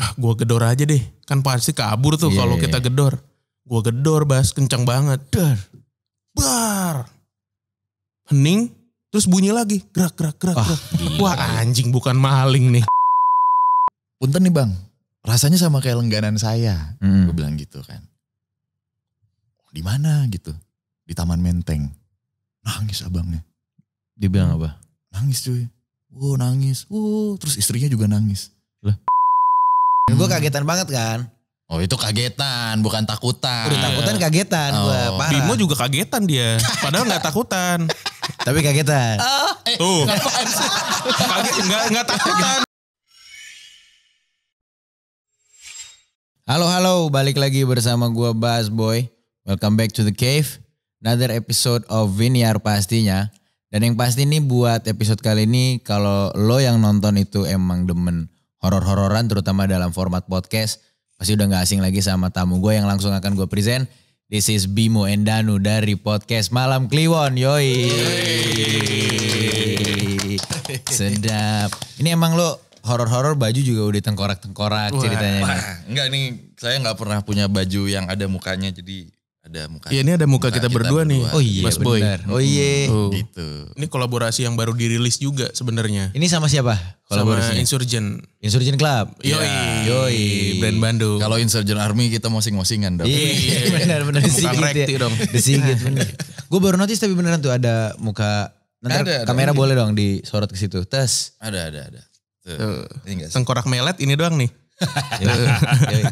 ah gue gedor aja deh. Kan pasti kabur tuh yeah. kalau iya, kita iya. gedor. Gue gedor bas kencang banget. Dar. Bar. Hening. Terus bunyi lagi. Gerak, gerak, gerak. oh, gerak. Wah anjing bukan maling nih. Punten nih bang. Rasanya sama kayak lengganan saya. Hmm. Gue bilang gitu kan. Oh, di mana gitu. Di Taman Menteng. Nangis abangnya. Dia bilang apa? Nangis cuy. Oh nangis. oh Terus istrinya juga nangis. Hmm. Gue kagetan banget kan. Oh itu kagetan, bukan takutan. Udah takutan kagetan oh. gue, parah. Bimo juga kagetan dia, padahal gak takutan. Tapi kagetan. Oh, eh, Tuh. Kaget, gak, gak takutan. Halo halo, balik lagi bersama gue Bas Boy. Welcome back to the cave. Another episode of Vinyar pastinya. Dan yang pasti ini buat episode kali ini, kalau lo yang nonton itu emang demen horor-hororan terutama dalam format podcast. Pasti udah gak asing lagi sama tamu gue yang langsung akan gue present. This is Bimo Endanu dari podcast Malam Kliwon. Yoi. Sedap. Ini emang lo horor-horor baju juga udah tengkorak-tengkorak ceritanya. Wah, nih. enggak nih, saya nggak pernah punya baju yang ada mukanya jadi ada muka. Iya ini ada muka, muka kita, kita berdua, berdua nih. Oh iya Mas Boy. Bener. Oh iya. Oh. Gitu. gitu. Ini kolaborasi yang baru dirilis juga sebenarnya. Ini sama siapa? Sama Insurgent. Insurgent Club. Yoi. Iya. Yoi. Brand Bandung. Kalau Insurgent Army kita mosing-mosingan dong. Iya, iya. benar benar. Muka rekti dong. Disigit benar. Gue baru notice tapi beneran tuh ada muka Nanti ada, kamera ada, boleh dong disorot ke situ. Tes. Ada, ada, ada. Tuh. Tuh. Tengkorak melet ini doang nih. Iya, iya.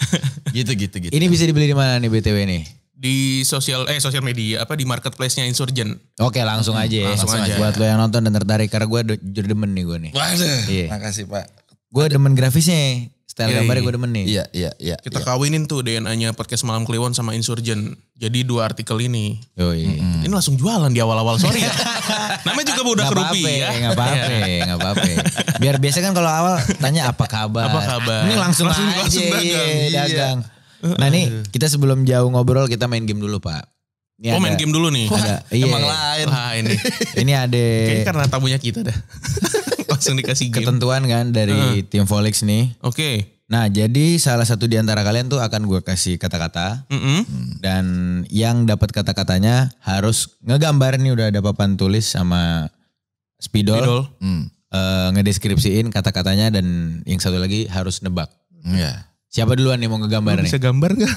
gitu gitu gitu. Ini bisa dibeli di mana nih BTW nih? Di sosial eh sosial media apa di marketplace-nya Insurgent. Oke, langsung aja ya. Langsung, langsung aja. Buat lo yang nonton dan tertarik karena gue jadi demen nih gue nih. Waduh. Iya. Makasih, Pak. Gue demen grafisnya. Style yeah, gambarnya gue demen nih. Iya, iya, iya. Kita iya. kawinin tuh DNA-nya podcast Malam Kliwon sama Insurgent. Jadi dua artikel ini. Oh iya. Mm -hmm. Ini langsung jualan di awal-awal, sorry ya. Namanya juga udah kerupi ya. Gak apa-apa, gak apa-apa. Biar biasa kan kalau awal tanya apa kabar. Apa kabar. Ini langsung, langsung aja langsung iya, dagang. Iya, dagang. Iya. Nah nih, kita sebelum jauh ngobrol kita main game dulu Pak. Ini oh ada, main game dulu nih. Ada, iya. Emang lain. Nah, ini. ini ada. Kayaknya karena tamunya kita dah langsung dikasih game. Ketentuan kan dari uh. tim Volix nih. Oke. Okay. Nah, jadi salah satu di antara kalian tuh akan gue kasih kata-kata. Mm -hmm. Dan yang dapat kata-katanya harus ngegambar nih udah ada papan tulis sama spidol. spidol. Mm. Uh, ngedeskripsiin kata-katanya dan yang satu lagi harus nebak. Mm. Iya. Yeah. Siapa duluan nih mau ngegambar Lu nih? Bisa gambar gak?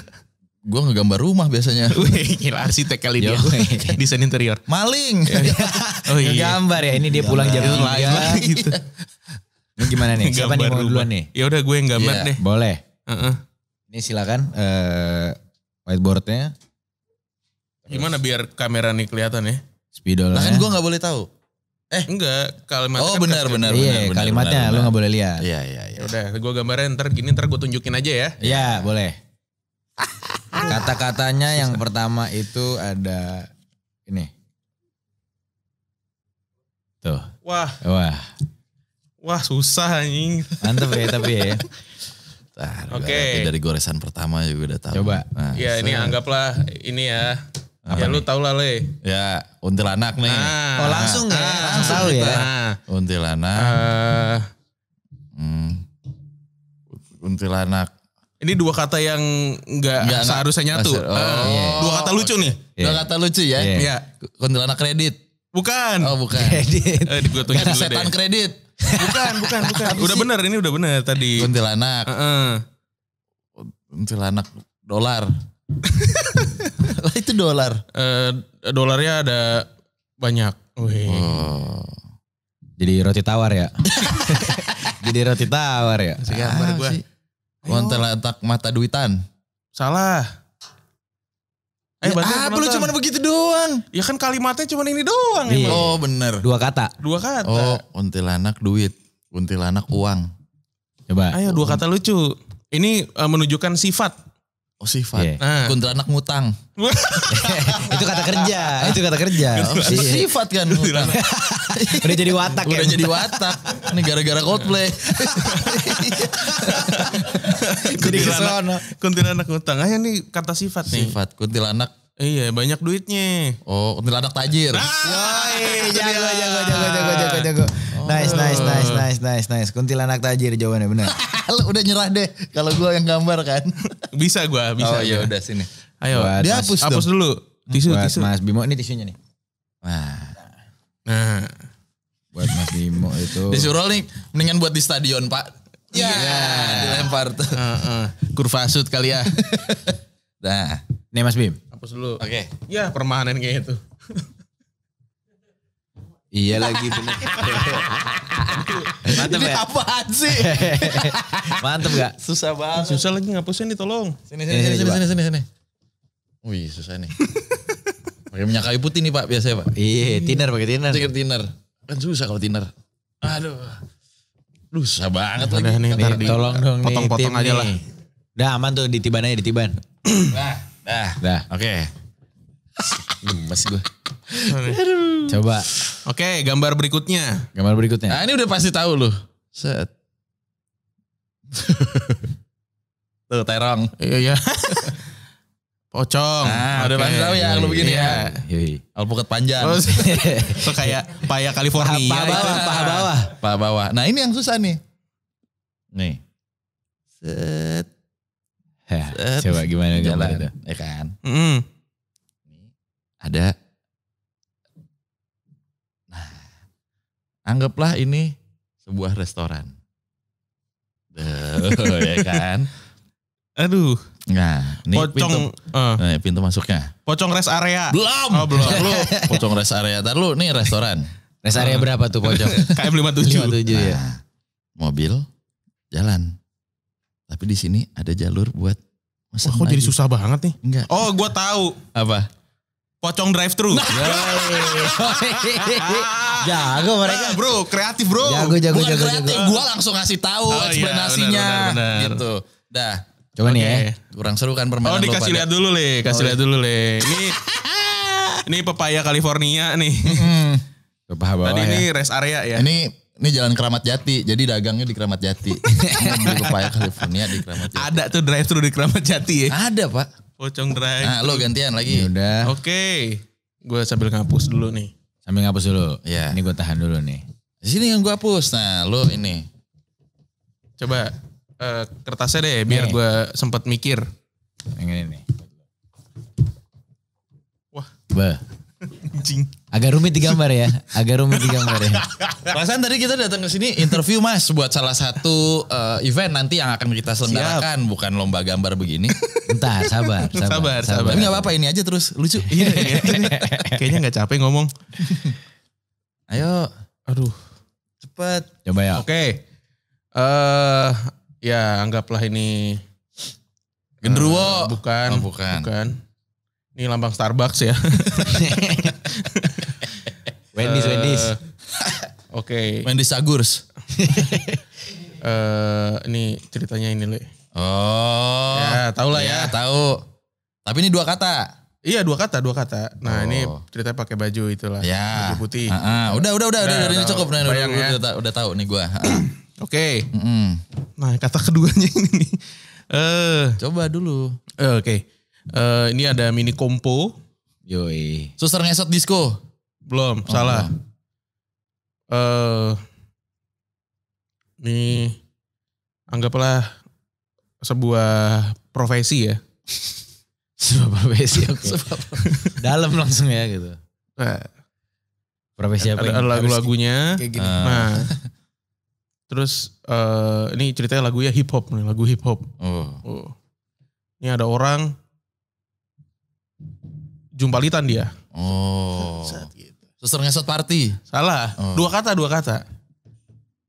gue ngegambar rumah biasanya. Kira si arsitek kali dia. Iya, desain interior. Maling. Iya. oh iya. Ngegambar ya, ini dia pulang jam ya, gitu. Ini gimana nih? Siapa nih mau duluan nih? Ya udah gue yang gambar yeah. deh. Boleh. uh Ini silakan uh, whiteboardnya. Gimana biar kamera nih kelihatan ya? Spidol. Lah gue gak boleh tahu. Eh enggak kalimatnya Oh kan benar benar iya, benar kalimatnya benar, lu nggak boleh lihat. Iya iya iya. Ya udah gue gambarin ntar gini ntar gue tunjukin aja ya. Iya boleh. Kata-katanya yang pertama itu ada ini. Tuh. Wah. Wah. Wah susah anjing. Mantep ya tapi ya. Oke. Okay. Dari goresan pertama juga udah tahu. Coba. Nah, ya ini anggaplah ini ya. Apa ya nih? lu tau lah le. Ya anak nih. Nah, oh langsung nah, ya. Ah. Langsung tahu gitu ya. Nah. Kuntilanak. Uh, hmm. Ini dua kata yang nggak seharusnya nyatu. Oh, uh, iya. Dua kata lucu okay. nih. Iya. Dua kata lucu ya. Iya. iya. Kuntilanak kredit. Bukan. Oh, bukan. Kredit. Eh, gue dulu setan deh. kredit. Bukan, bukan, bukan. udah benar ini udah benar tadi. Kuntilanak. Uh -uh. Kuntilanak dolar. lah itu dolar. Eh uh, dolarnya ada banyak. Wih. Oh. Jadi roti tawar ya. Jadi roti tawar ya. Sekarang ah, gue. Wonten letak mata duitan. Salah. Ayo eh, ya, ah, lu cuma begitu doang. Ya kan kalimatnya cuma ini doang. Iya. Oh bener. Dua kata. Dua kata. Oh kuntilanak duit. Kuntilanak uang. Coba. Ayo dua kata lucu. Ini uh, menunjukkan sifat Oh sifat. Yeah. Nah. Kuntilanak ngutang. itu kata kerja, itu kata kerja. Oh, sifat kan Udah jadi watak Udah ya. jadi watak. Ini gara-gara Coldplay. jadi kuntilanak, kuntilanak ngutang. ayah ini kata sifat nih. Sifat, kuntilanak Iya banyak duitnya. Oh kuntilanak tajir. Nah, Woi jago, jago, jago, jago, jago, jago. Nice, nice, oh. nice, nice, nice, nice. Kuntilanak tajir jawabannya benar. udah nyerah deh kalau gue yang gambar kan. bisa gue, bisa. Oh iya udah sini. Ayo, Buat dia hapus, hapus dulu. Tisu, Buat tisu. Mas Bimo, ini tisunya nih. Wah. Nah. Buat Mas Bimo itu. Disuruh nih, mendingan buat di stadion pak. Ya, yeah. dilempar tuh. Uh, uh. Kurva sud kali ya. nah. Nih Mas Bim. Hapus dulu. Oke. Okay. Ya permanen kayak itu. Iya lagi bener. Mantep Ini ya? apaan sih? Mantep gak? Susah banget. Susah lagi ngapusin nih tolong. Sini sini sini iya, sini iya, sini sini. sini. Wih susah nih. pakai minyak kayu putih nih pak biasanya pak. Iya tiner pakai tiner. Pakai tiner. Kan susah kalau tiner. Aduh. Lu susah banget Udah lagi. Nih, nih, di, tolong dong potong-potong aja lah. Udah aman tuh ditiban aja ditiban. nah, dah. Dah. Oke. Okay. Gemes gue. Coba. Oke, okay, gambar berikutnya. Gambar berikutnya. Nah, ini udah pasti tahu loh. Set. Tuh, terong. Iya, iya. Pocong. Nah, udah okay. pasti tahu ya iya, lu begini iya. ya. Alpukat panjang. Terus oh, so kayak paya California. Paha, bawah, paha bawah. Paha bawah. Nah, ini yang susah nih. Nih. Set. Set. Coba gimana gambar itu? Ya kan? Mm -hmm ada nah anggaplah ini sebuah restoran Duh, ya kan aduh nah ini pocong, pintu eh. nah, uh, pintu masuknya pocong rest area belum oh, belum lu pocong rest area tar lu nih restoran rest area eh. berapa tuh pocong KM 57 57 ya. nah, mobil jalan tapi di sini ada jalur buat Wah, kok jadi susah banget nih? Enggak. Oh, gue tahu. Apa? Pocong drive thru. Nah. jago mereka. Nah, bro, kreatif bro. Jago, jago, Bukan jago, kreatif, jago. Gua langsung ngasih tahu oh, eksplanasinya. Iya, Gitu. Dah. Coba okay. nih ya. Kurang seru kan permainan Oh dikasih lihat ya? dulu Le. Kasih oh, lihat iya. dulu Le. Ini, ini pepaya California nih. hmm. bawah Tadi ya. ini rest area ya. Ini ini jalan Keramat Jati, jadi dagangnya di Keramat Jati. Beli pepaya California di Keramat Jati. Ada tuh drive thru di Keramat Jati ya. Ada pak. Pocong oh, drive. Nah, lo gantian lagi. Ya udah. Oke. Okay. Gue sambil ngapus dulu nih. Sambil ngapus dulu. Ya. Ini gue tahan dulu nih. Di sini yang gue hapus. Nah, lo ini. Coba uh, kertasnya deh biar gue sempat mikir. Yang ini Wah. Bah. Anjing. Agak rumit digambar ya, agak rumit digambar ya. Masan tadi kita datang ke sini interview Mas buat salah satu uh, event nanti yang akan kita selenggarakan, bukan lomba gambar begini. Entah, sabar, sabar. Sabar, sabar. gak apa-apa ini aja terus lucu. Iya, iya, iya. Kayaknya nggak capek ngomong. Ayo, aduh. Cepat. Coba ya, ya. Oke. Okay. Eh uh, ya anggaplah ini Gendruwo. Uh, eh, bukan, oh, bukan. Bukan. Ini lambang Starbucks ya. Wendy's, uh, Wendy's. Oke. Okay. Wendy's Agurs. uh, eh, ini ceritanya ini, Le. Oh. Ya, tau lah ya. ya. Tahu. Tapi ini dua kata. Iya dua kata dua kata. Nah oh. ini ceritanya pakai baju itulah. Ya. Baju putih. Uh -uh. Udah udah udah udah, udah, udah cukup nah, udah, udah, udah, ya. udah, udah tahu nih gue. Ah, oke. Okay. Mm -mm. Nah kata keduanya ini Eh, Uh, Coba dulu. Uh, Oke. Okay. Uh, ini ada mini kompo. Yoi. Suster ngesot disco. Belum, oh, salah. Eh uh, ini anggaplah sebuah profesi ya. sebuah profesi. Okay. sebuah Dalam langsung ya gitu. Nah, profesi apa? Ada lagu-lagunya. Kayak ah. Nah. Terus uh, ini ceritanya lagunya hip hop nih, lagu hip hop. Oh. oh. Ini ada orang jumpalitan dia. Oh. Gitu. Suster ngesot party. Salah. Oh. Dua kata, dua kata.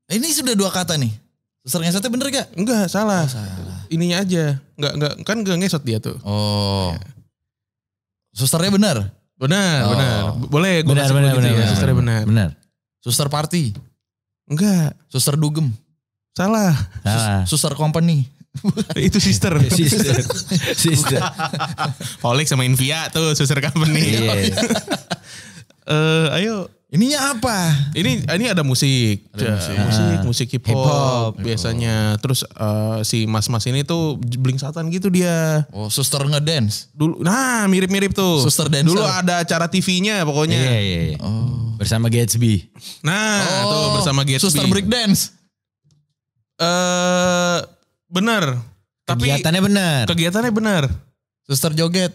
Nah, ini sudah dua kata nih. Suster ngesotnya bener gak? Enggak, salah. Oh, salah. Ininya aja. Enggak, enggak, kan enggak ngesot dia tuh. Oh. Ya. Susternya bener, Benar, oh. benar. Boleh gue benar, benar, gitu ya, benar, ya. Susternya benar. Benar. Suster party? Enggak. Suster dugem? Salah. Salah. Suster company? itu sister. sister. sister. Polik sama Invia tuh sister company. Iya. Yeah. uh, ayo Ininya apa? Ini ini ada musik, ada musik, ah. musik, musik hip hop, hip -hop. biasanya. Terus uh, si mas-mas ini tuh bling satan gitu dia. Oh, suster ngedance. Dulu, nah mirip-mirip tuh. Suster dance. Dulu ada acara TV-nya pokoknya. Iya, iya, iya. Oh. Bersama Gatsby. Nah, oh, tuh bersama Gatsby. Suster break dance. Eh uh, Bener. Tapi kegiatannya bener. Kegiatannya bener. Suster joget.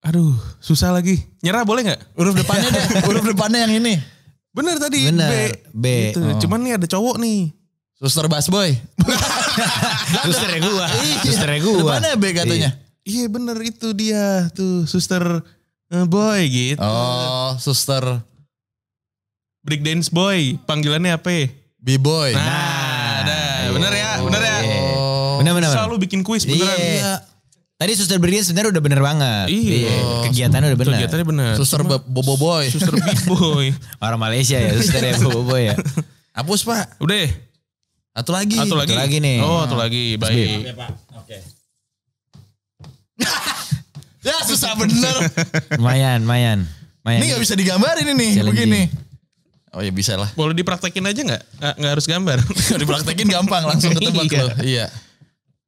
Aduh, susah lagi. Nyerah boleh nggak? Huruf depannya deh. Huruf depannya yang ini. Bener tadi. Bener. B. B. Gitu. Oh. Cuman nih ada cowok nih. Suster Basboy. suster yang gua. Iya. Suster yang gua. Mana B katanya? Iya, iya bener itu dia tuh suster eh, boy gitu. Oh, suster breakdance boy. Panggilannya apa? B-boy. Nah, nah bikin kuis iya. beneran. Iya. Tadi suster Brian sebenarnya udah bener banget. Iya. iya oh, kegiatannya udah bener. Kegiatannya bener. Suster Cuma, Bobo Boy. Suster Big Boy. Orang Malaysia ya suster ya Bobo Boy ya. Hapus pak. Udah. Satu lagi. Satu lagi. Satu lagi nih. Oh satu lagi. Baik. Oke pak. ya susah bener. lumayan, lumayan. Ini gak bisa digambarin ini Challenge. begini. Oh ya bisa lah. Boleh dipraktekin aja Gak, gak harus gambar. dipraktekin gampang langsung ketebak iya. Iya.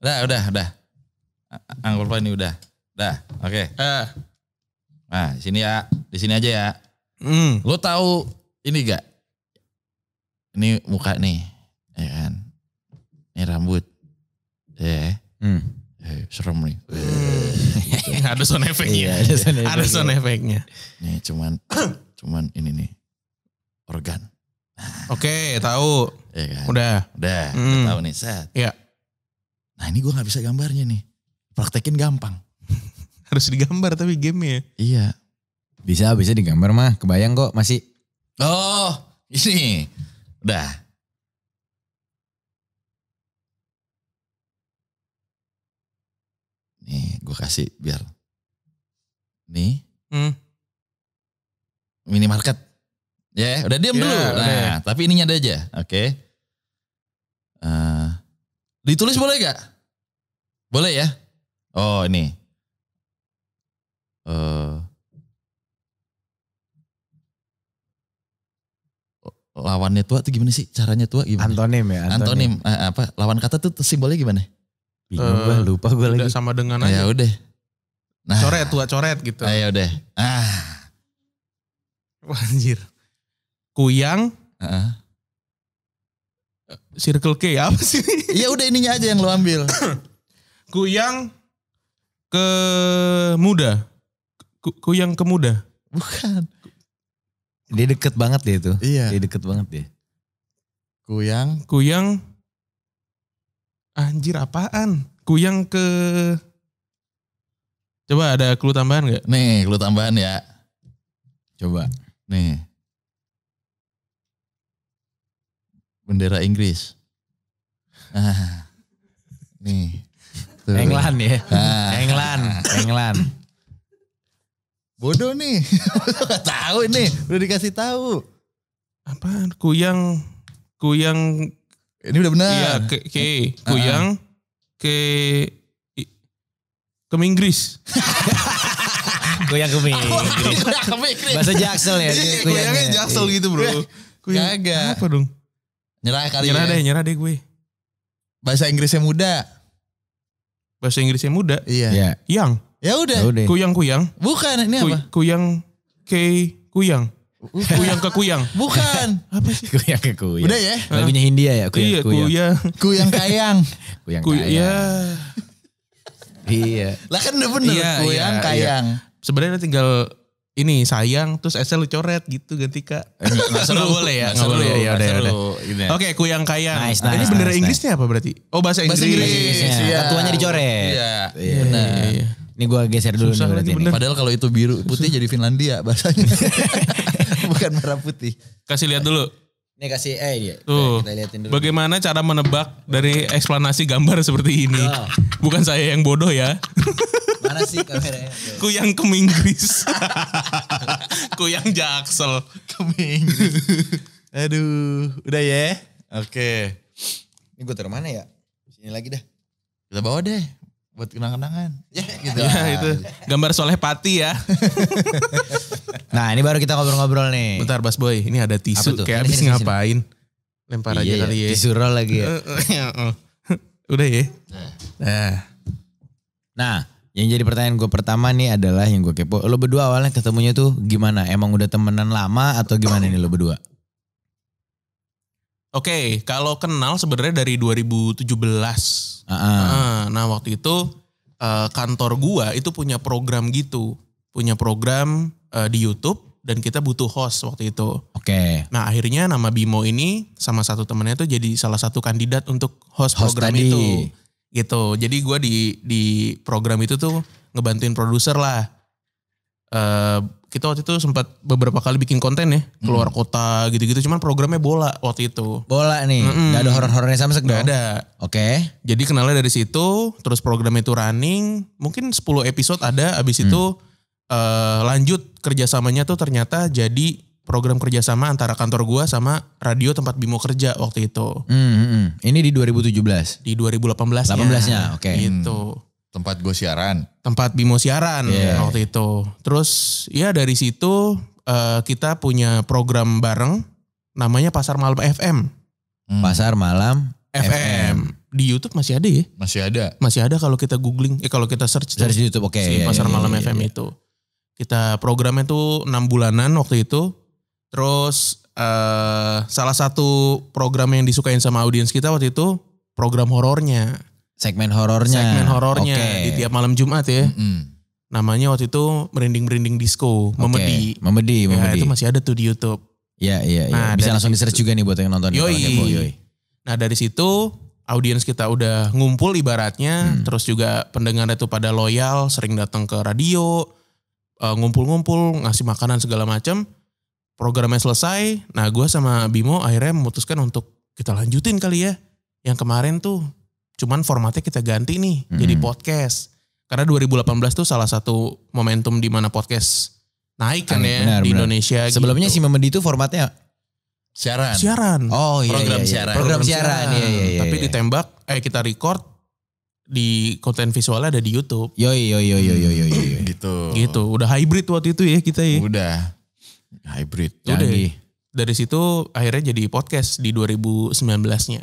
Udah, udah, udah. Anggur ini udah. Udah, oke. Okay. Uh. Nah, sini ya. Di sini aja ya. Mm. Lo tahu ini gak? Ini muka nih, ya kan? Ini rambut. Ya. Yeah. Mm. Eh, serem nih. Mm. ada sound efeknya. Iya, ada sound efeknya. Ada Nih cuman cuman ini nih. Organ. Oke, okay, tahu. Ya kan? Udah. Udah, mm. udah tahu nih, set. Iya. Yeah. Nah ini gue gak bisa gambarnya nih. Praktekin gampang. Harus digambar tapi game ya Iya. Bisa, bisa digambar mah. Kebayang kok masih. Oh, ini. Udah. Nih, gue kasih biar. Nih. Hmm. Minimarket. Ya, yeah, udah diam yeah, dulu. Nah, okay. tapi ininya ada aja. Oke. Okay. Uh, eh, ditulis boleh gak? Boleh ya? Oh ini. Uh, lawannya tua tuh gimana sih? Caranya tua gimana? Antonim ya. Antonim, antonim Eh, eh apa? Lawan kata tuh simbolnya gimana? Bingung uh, lupa gue lagi. sama dengan ya aja. Ya udah. Nah. Coret tua coret gitu. Ayo ah, ya udah. Ah. Wah, anjir. Kuyang. Uh -uh. Circle K apa sih? Iya udah ininya aja yang lo ambil. Kuyang ke muda. kuyang ke muda. Bukan. Dia deket banget deh itu. Iya. Dia deket banget deh. Kuyang. Kuyang. Anjir apaan? Kuyang ke... Coba ada clue tambahan gak? Nih clue tambahan ya. Coba. Nih. Bendera Inggris. Ah. Tuh. England ya. Nah. England, England. Bodoh nih. Gak tahu ini, udah dikasih tahu. Apa? Kuyang kuyang ini udah benar. Iya, ke, ke eh, ah. kuyang uh ke ke Inggris. kuyang ke Inggris. Bahasa Jaksel ya. Kuyangnya ke Jaksel iya. gitu, Bro. Kuyang. Kagak. Apa dong? Nyerah kali Nyerah ya. deh, nyerah deh gue. Bahasa Inggrisnya muda bahasa Inggrisnya muda. Iya. Yeah. Yang. Ya udah. Kuyang-kuyang. Bukan ini apa? Kuyang ke kuyang. Kuyang ke kuyang. Bukan. Apa sih? Kuyang ke kuyang. Udah ya. Lagunya India ya, kuyang iya, kuyang. Kuyang, kuyang kayang. kuyang kuyang. Iya. iya. Lah kan udah bener, iya, kuyang ke iya, iya. kayang. Sebenarnya tinggal ini sayang terus SL lu coret gitu ganti kak. Eh, ya, nggak seru boleh ya. nggak boleh ya. Ya udah Oke, kuyang kayang. Nice, nah, nice, ini bendera nice, Inggrisnya nice. apa berarti? Oh, bahasa Inggris. Bahasa Inggris. Iya. Tatuannya dicoret. Iya. Iya. iya benar. Iya, iya. Ini gua geser dulu Susah nih ini. Padahal kalau itu biru putih jadi Finlandia bahasanya. Bukan merah putih. Kasih lihat dulu. Ini kasih eh iya. Tuh. Kita dulu. Bagaimana cara menebak dari eksplanasi gambar seperti ini? Oh. Bukan saya yang bodoh ya. Mana sih kameranya? Kuyang ke Inggris. Kuyang Jaksel. Ke Inggris. Aduh, udah ya. Oke. Ini gue taruh mana ya? Sini lagi dah. Kita bawa deh buat kenang-kenangan. Ya, gitu. Ya, itu. Gambar soleh pati ya. nah, ini baru kita ngobrol-ngobrol nih. Bentar, Bas Boy. Ini ada tisu. Kayak habis ngapain. Lempar aja iya, kali ya. Tisu roll lagi ya. Udah ya. Nah. nah. Yang jadi pertanyaan gue pertama nih adalah yang gue kepo. Lo berdua awalnya ketemunya tuh gimana? Emang udah temenan lama atau gimana nih lo berdua? Oke, okay, kalau kenal sebenarnya dari 2017. Uh -uh. Nah, waktu itu uh, kantor gua itu punya program gitu, punya program uh, di YouTube dan kita butuh host waktu itu. Oke. Okay. Nah, akhirnya nama Bimo ini sama satu temennya tuh jadi salah satu kandidat untuk host, host program tadi. itu gitu jadi gue di di program itu tuh ngebantuin produser lah uh, kita waktu itu sempat beberapa kali bikin konten ya keluar hmm. kota gitu-gitu cuman programnya bola waktu itu bola nih mm -hmm. gak ada horor-horornya sama sekali gak ada oke okay. jadi kenalnya dari situ terus program itu running mungkin 10 episode ada abis hmm. itu uh, lanjut kerjasamanya tuh ternyata jadi program kerjasama antara kantor gua sama radio tempat Bimo kerja waktu itu. Hmm, hmm. hmm. Ini di 2017. Di 2018. 18-nya, oke. Okay. Gitu. Hmm. Tempat gue siaran. Tempat Bimo siaran yeah. waktu itu. Terus ya dari situ uh, kita punya program bareng namanya Pasar Malam FM. Hmm. Pasar Malam FM. FM. Di YouTube masih ada ya? Masih ada. Masih ada kalau kita googling, eh kalau kita search. dari di YouTube, oke. Okay. Si yeah, Pasar yeah, iya, Malam yeah, FM iya. itu. Kita programnya tuh 6 bulanan waktu itu Terus uh, salah satu program yang disukain sama audiens kita waktu itu program horornya. Segmen horornya. Segmen horornya okay. di tiap malam Jumat ya. Mm -hmm. Namanya waktu itu merinding-merinding disco, okay. memedi. Memedi, memedi. Ya, itu masih ada tuh di YouTube. Iya, iya, iya. Nah, Bisa langsung di-search juga nih buat yang nonton. Ya, yoi. yoi. Nah, dari situ audiens kita udah ngumpul ibaratnya, hmm. terus juga pendengar itu pada loyal, sering datang ke radio, eh, ngumpul-ngumpul, uh, ngumpul -ngumpul, ngasih makanan segala macam programnya selesai, nah gue sama Bimo akhirnya memutuskan untuk kita lanjutin kali ya. Yang kemarin tuh cuman formatnya kita ganti nih hmm. jadi podcast. Karena 2018 tuh salah satu momentum di mana podcast naik kan ya benar, di benar. Indonesia. Gitu. Sebelumnya gitu. si Memedi itu formatnya siaran. Siaran. Oh iya. Program iya, iya. siaran. Program, Program siaran. siaran. Iya, iya, iya, Tapi iya. ditembak eh kita record di konten visualnya ada di YouTube. yo yo yo yo yo yo. gitu. Gitu. Udah hybrid waktu itu ya kita ya. Udah. Hybrid. Canggih. Ya udah, dari situ akhirnya jadi podcast di 2019-nya.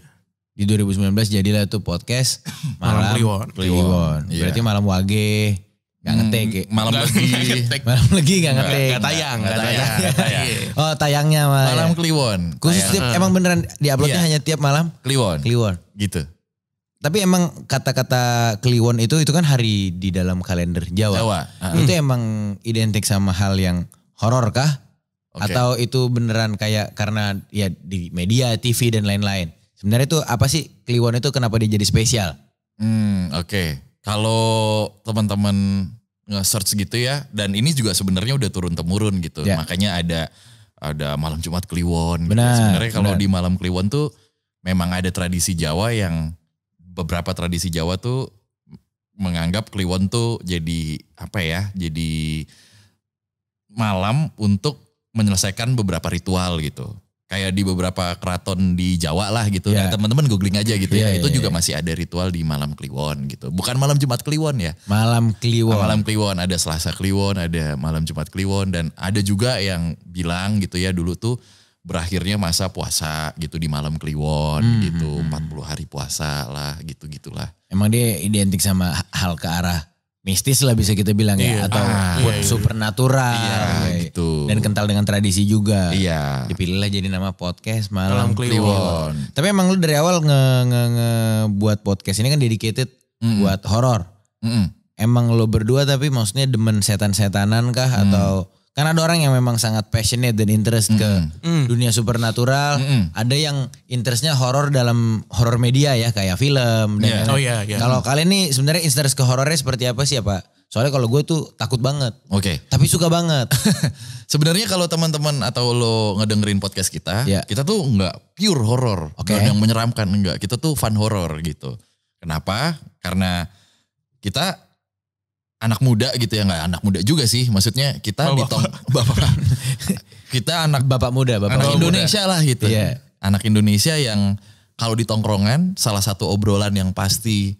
Di 2019 jadilah tuh podcast Malam, Kliwon. Kliwon. Yeah. Berarti Malam Wage. Gak hmm, ngetik Hmm, Malam gak, lagi. Gak malam lagi gak ngetik. Gak, tayang. Gak, tayang. Gak tayang. oh tayangnya malah. Malam Kliwon. Khusus tayang. tiap, hmm. emang beneran di uploadnya yeah. hanya tiap malam? Kliwon. Kliwon. Gitu. Tapi emang kata-kata Kliwon itu itu kan hari di dalam kalender Jawa. Jawa. Hmm. Itu emang identik sama hal yang horor kah? Okay. Atau itu beneran kayak karena ya di media, TV dan lain-lain. Sebenarnya itu apa sih Kliwon itu kenapa dia jadi spesial? Hmm, oke. Okay. Kalau teman-teman nge-search gitu ya dan ini juga sebenarnya udah turun temurun gitu. Yeah. Makanya ada ada malam Jumat Kliwon. Gitu. Benar. Gitu. Sebenarnya kalau di malam Kliwon tuh memang ada tradisi Jawa yang beberapa tradisi Jawa tuh menganggap Kliwon tuh jadi apa ya? Jadi malam untuk menyelesaikan beberapa ritual gitu. Kayak di beberapa keraton di Jawa lah gitu. Yeah. Nah, teman-teman googling aja gitu yeah, ya. Iya, itu yeah, juga yeah. masih ada ritual di malam Kliwon gitu. Bukan malam Jumat Kliwon ya. Malam Kliwon. Ah, malam Kliwon ada Selasa Kliwon, ada malam Jumat Kliwon dan ada juga yang bilang gitu ya dulu tuh berakhirnya masa puasa gitu di malam Kliwon hmm, gitu, 40 hmm, hmm. hari puasa lah gitu-gitulah. Emang dia identik sama hal ke arah mistis lah bisa kita bilang yeah. ya iya. atau ah, iya, iya. supernatural iya, gitu. dan kental dengan tradisi juga iya. dipilihlah jadi nama podcast malam, malam Kliwon. Kliwon tapi emang lu dari awal nge, nge, nge buat podcast ini kan dedicated mm -mm. buat horor mm -mm. emang lu berdua tapi maksudnya demen setan-setanan kah mm. atau karena ada orang yang memang sangat passionate dan interest mm. ke mm. dunia supernatural. Mm Ada yang interestnya horor dalam horor media ya kayak film. Yeah. oh iya. Yeah, yeah. Kalau kalian nih sebenarnya interest ke horornya seperti apa sih ya Pak? Soalnya kalau gue tuh takut banget. Oke. Okay. Tapi suka banget. Sebenarnya kalau teman-teman atau lo ngedengerin podcast kita, yeah. kita tuh nggak pure horor, okay. yang menyeramkan enggak. Kita tuh fun horor gitu. Kenapa? Karena kita anak muda gitu ya nggak anak muda juga sih maksudnya kita bapak. di bapak kita anak bapak muda bapak anak muda. Indonesia lah gitu yeah. anak Indonesia yang kalau di tongkrongan salah satu obrolan yang pasti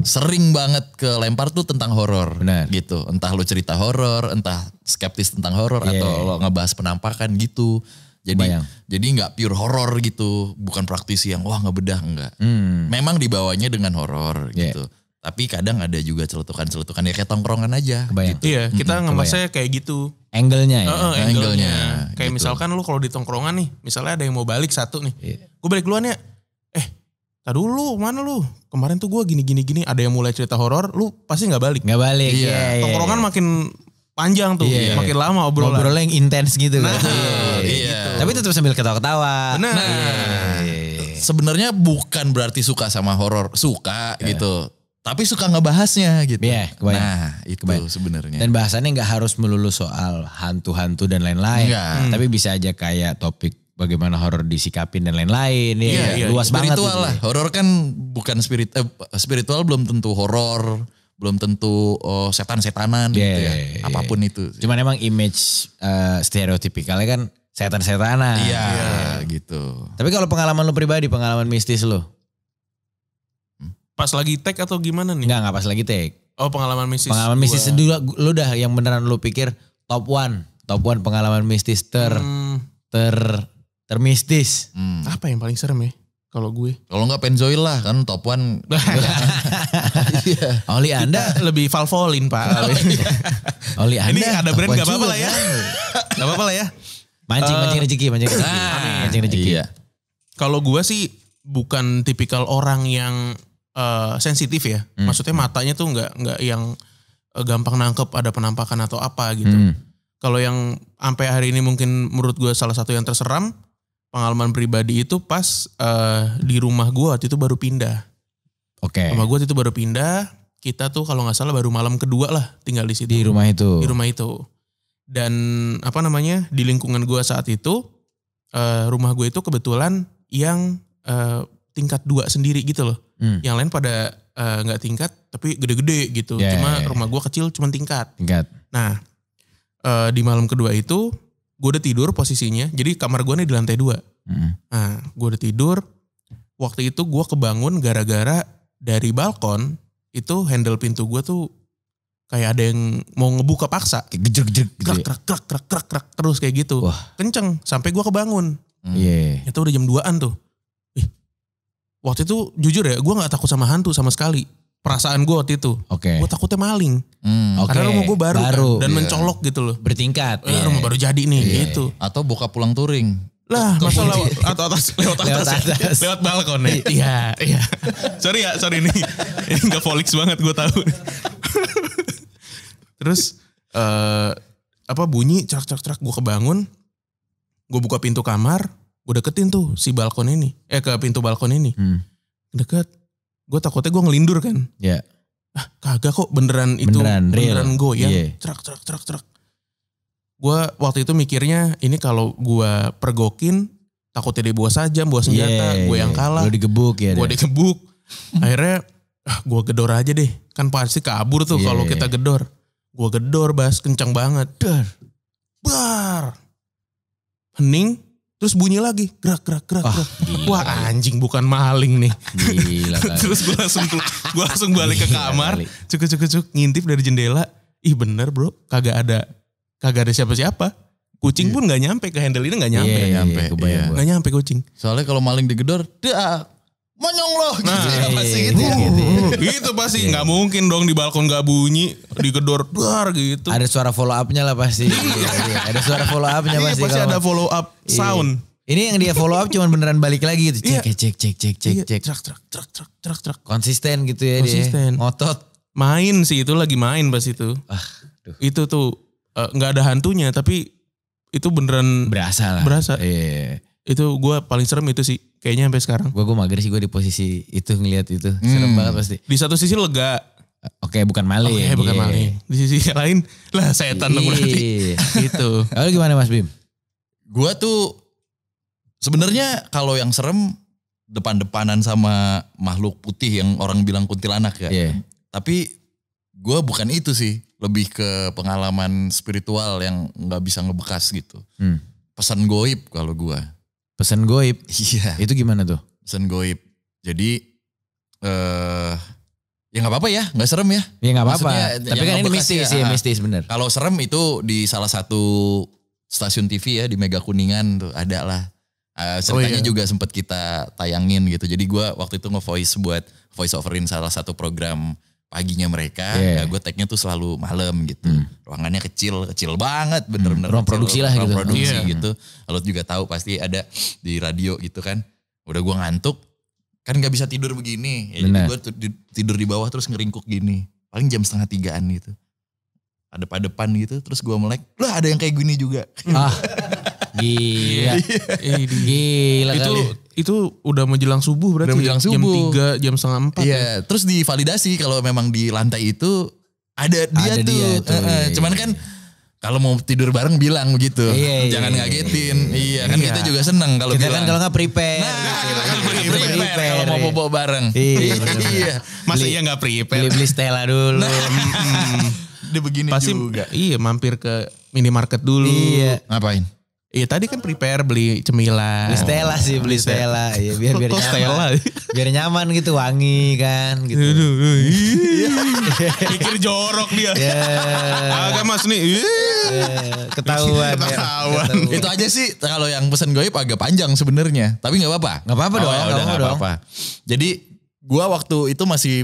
sering banget ke lempar tuh tentang horor gitu entah lo cerita horor entah skeptis tentang horor yeah. atau lo ngebahas penampakan gitu jadi Bayang. jadi nggak pure horor gitu bukan praktisi yang wah nggak bedah nggak hmm. memang dibawanya dengan horor yeah. gitu tapi kadang ada juga celutukan-celutukan ya kayak tongkrongan aja Kebayang. gitu. Iya, kita mm -hmm, ngemasnya kayak gitu. Angle-nya ya. Uh, angle-nya. angle Kayak gitu. misalkan lu kalau di tongkrongan nih, misalnya ada yang mau balik satu nih. Yeah. Gue balik duluan ya. Eh, tak dulu mana lu? Kemarin tuh gue gini gini gini ada yang mulai cerita horor, lu pasti nggak balik. Nggak balik. Iya. Yeah. Yeah, tongkrongan yeah. makin panjang tuh, yeah. Iya. makin lama obrolan. Obrolan yang intens gitu nah, kan. Iya. Gitu. Tapi tetap sambil ketawa-ketawa. Benar. Nah, Yeah. Sebenarnya bukan berarti suka sama horor, suka yeah. gitu tapi suka ngebahasnya gitu. Iya, yeah, Nah, itu sebenarnya. Dan bahasannya nggak harus melulu soal hantu-hantu dan lain-lain. Yeah. Hmm. hmm. Tapi bisa aja kayak topik bagaimana horor disikapin dan lain-lain. Iya, yeah, yeah, luas banget. Spiritual gitu. lah. Horor kan bukan spirit eh, spiritual belum tentu horor, belum tentu oh, setan-setanan yeah, gitu iya, ya. Yeah, iya. Apapun itu. Cuman emang image uh, stereotipikalnya kan setan-setanan. Iya, yeah, gitu. Tapi kalau pengalaman lu pribadi, pengalaman mistis lu Pas lagi tag atau gimana nih? Enggak, enggak pas lagi tag. Oh pengalaman mistis. Pengalaman gua. mistis dulu, lu dah yang beneran lu pikir top one. Top one pengalaman mistis ter, hmm. ter, termistis. Hmm. Apa yang paling serem ya? Kalau gue. Kalau nggak penzoil lah kan top one. Iya. Oli Anda lebih valvolin pak. Oli Anda. Ini ada brand gak apa-apa lah ya. Enggak apa-apa lah ya. Mancing, uh, mancing rezeki, mancing rezeki. Nah, mancing rezeki. Iya. Kalau gue sih bukan tipikal orang yang Eh, sensitif ya. Hmm. Maksudnya hmm. matanya tuh nggak nggak yang eh, gampang nangkep ada penampakan atau apa gitu. Hmm. Kalau yang sampai hari ini mungkin menurut gue salah satu yang terseram pengalaman pribadi itu pas uh, di rumah gue waktu itu baru pindah. Oke. Okay. Rumah gue waktu itu baru pindah. Kita tuh kalau nggak salah baru malam kedua lah tinggal di situ. Di rumah itu. Di rumah itu. Dan apa namanya di lingkungan gue saat itu uh, rumah gue itu kebetulan yang uh, tingkat dua sendiri gitu loh. Hmm. Yang lain pada eh, nggak uh, tingkat tapi gede-gede gitu. Yeah, cuma yeah, yeah. rumah ya. gue kecil cuma tingkat. Tingkat. Nah uh, di malam kedua itu gue udah tidur posisinya. Jadi kamar gue nih di lantai dua. Hmm. Nah gue udah tidur. Waktu itu gue kebangun gara-gara dari balkon itu handle pintu gue tuh kayak ada yang mau ngebuka paksa. Gejer gejer. Gitu krak ya? krak krak krak krak krak terus kayak gitu. Wah. Kenceng sampai gue kebangun. Hmm. Iya. Hmm. Yeah. Itu udah jam 2-an tuh waktu itu jujur ya gue nggak takut sama hantu sama sekali perasaan gue waktu itu. Okay. Gue takutnya maling. Hmm, okay. Karena rumah gue baru, baru kan, dan yeah. mencolok gitu loh. Bertingkat. Eh, yeah. Rumah baru jadi nih yeah. gitu. Iya. Atau buka pulang touring. Lah, masa lewat atau atas lewat atas, lewat, atas. Ya. lewat balkon ya. Iya, iya. Sorry ya, sorry ini. Ini enggak folix banget gue tahu. Terus uh, apa bunyi cerak-cerak-cerak gue kebangun. Gue buka pintu kamar, gue deketin tuh si balkon ini eh ke pintu balkon ini hmm. deket gue takutnya gue ngelindur kan ya ah kagak kok beneran itu beneran, beneran gue ya yeah. cerak cerak cerak cerak gue waktu itu mikirnya ini kalau gue pergokin takutnya dia buah saja, buah senjata yeah, gue yang iya. kalah gue digebuk ya gue digebuk akhirnya ah, gue gedor aja deh kan pasti kabur tuh yeah. kalau iya, kita iya. gedor gue gedor bas kencang banget dar bar hening Terus bunyi lagi, gerak gerak gerak. Oh, gerak. Wah anjing bukan maling nih. Gila Terus gue langsung gua langsung balik ke kamar, Cukup, cukup, cukup. ngintip dari jendela. Ih bener bro, kagak ada kagak ada siapa-siapa. Kucing iya. pun gak nyampe ke handle ini gak nyampe. Iya, yeah, nyampe. yeah, iya. gak nyampe kucing. Soalnya kalau maling digedor, dah monyong loh, gitu nah, gitu ya pasti gitu iya, Gitu, ya. Iya, iya. Gitu itu pasti ya. nggak mungkin dong di balkon nggak bunyi digedor dar gitu ada suara follow upnya lah pasti iya. ada suara follow upnya pasti pasti ada follow up sound ini yang dia follow up cuman beneran balik lagi gitu. Cek, yeah. cek, cek, cek, cek, cek. Trak, trak, trak, trak, trak, trak. Konsisten gitu ya Konsisten. dia. Ngotot. Main sih itu lagi main pas itu. Ah, aduh. Itu tuh eh, nggak uh, gak ada hantunya tapi itu beneran berasa lah. Berasa. Iya itu gue paling serem itu sih kayaknya sampai sekarang gue gue mager sih gue di posisi itu ngelihat itu hmm. serem banget pasti di satu sisi lega Oke, okay, bukan maling. Oke, oh, okay, iya, bukan yeah. maling. Di sisi lain, lah setan dong berarti. Iya. Itu. Lalu gimana Mas Bim? Gue tuh sebenarnya kalau yang serem depan-depanan sama makhluk putih yang orang bilang kuntilanak ya. Yeah. Tapi gue bukan itu sih, lebih ke pengalaman spiritual yang nggak bisa ngebekas gitu. Hmm. Pesan goib kalau gue. Pesan goib. Iya. Itu gimana tuh? Pesan goib. Jadi eh uh, ya nggak apa-apa ya, nggak serem ya. Ya nggak apa-apa. Tapi ya kan ini mistis ya, ya mistis bener. Kalau serem itu di salah satu stasiun TV ya di Mega Kuningan tuh ada lah. Uh, ceritanya oh iya. juga sempat kita tayangin gitu. Jadi gua waktu itu nge-voice buat voice overin salah satu program paginya mereka. Yeah. Iya. Ya gue tagnya tuh selalu malam gitu. Hmm. Ruangannya kecil, kecil banget bener-bener. Hmm. Ruang produksi lah ruang gitu. produksi yeah. gitu. Lalu juga tahu pasti ada di radio gitu kan. Udah gue ngantuk, kan gak bisa tidur begini. Ya, jadi gue tidur di bawah terus ngeringkuk gini. Paling jam setengah tigaan gitu. Ada pada depan gitu, terus gue melek, lah ada yang kayak gini juga. Ah. Gila. Iya. Eh, gila Itu kali. itu udah menjelang subuh berarti. Udah menjelang subuh. Jam 3, jam setengah 4. Iya, ya. terus divalidasi kalau memang di lantai itu ada dia ada tuh. Dia tuh. Uh, iya, cuman iya. kan kalau mau tidur bareng bilang gitu. Iya, Jangan iya, ngagetin. Iya, iya, kan iya. kita juga seneng kalau kita kan bilang. kan kalau gak prepare. Nah, gitu. kita kan prepare, prepare kalau mau bobo bareng. Iya. Masa iya nggak prepare? Beli, beli Stella dulu. Nah. Dia begini Pasti, juga. Iya, mampir ke minimarket dulu. Iya. Ngapain? Iya tadi kan prepare beli cemilan. Beli Stella sih, beli Stella. Iya biar biar nyaman. Stella. Biar nyaman gitu, wangi kan gitu. Pikir jorok dia. Yeah. Agak Mas nih. Yeah. Iya. Iya, ya. Ketahuan. Ketahuan. Ya, Itu aja sih kalau yang pesan gue agak panjang sebenarnya. Tapi nggak apa-apa. Nggak apa-apa oh, ya Udah nggak apa-apa. Jadi gue waktu itu masih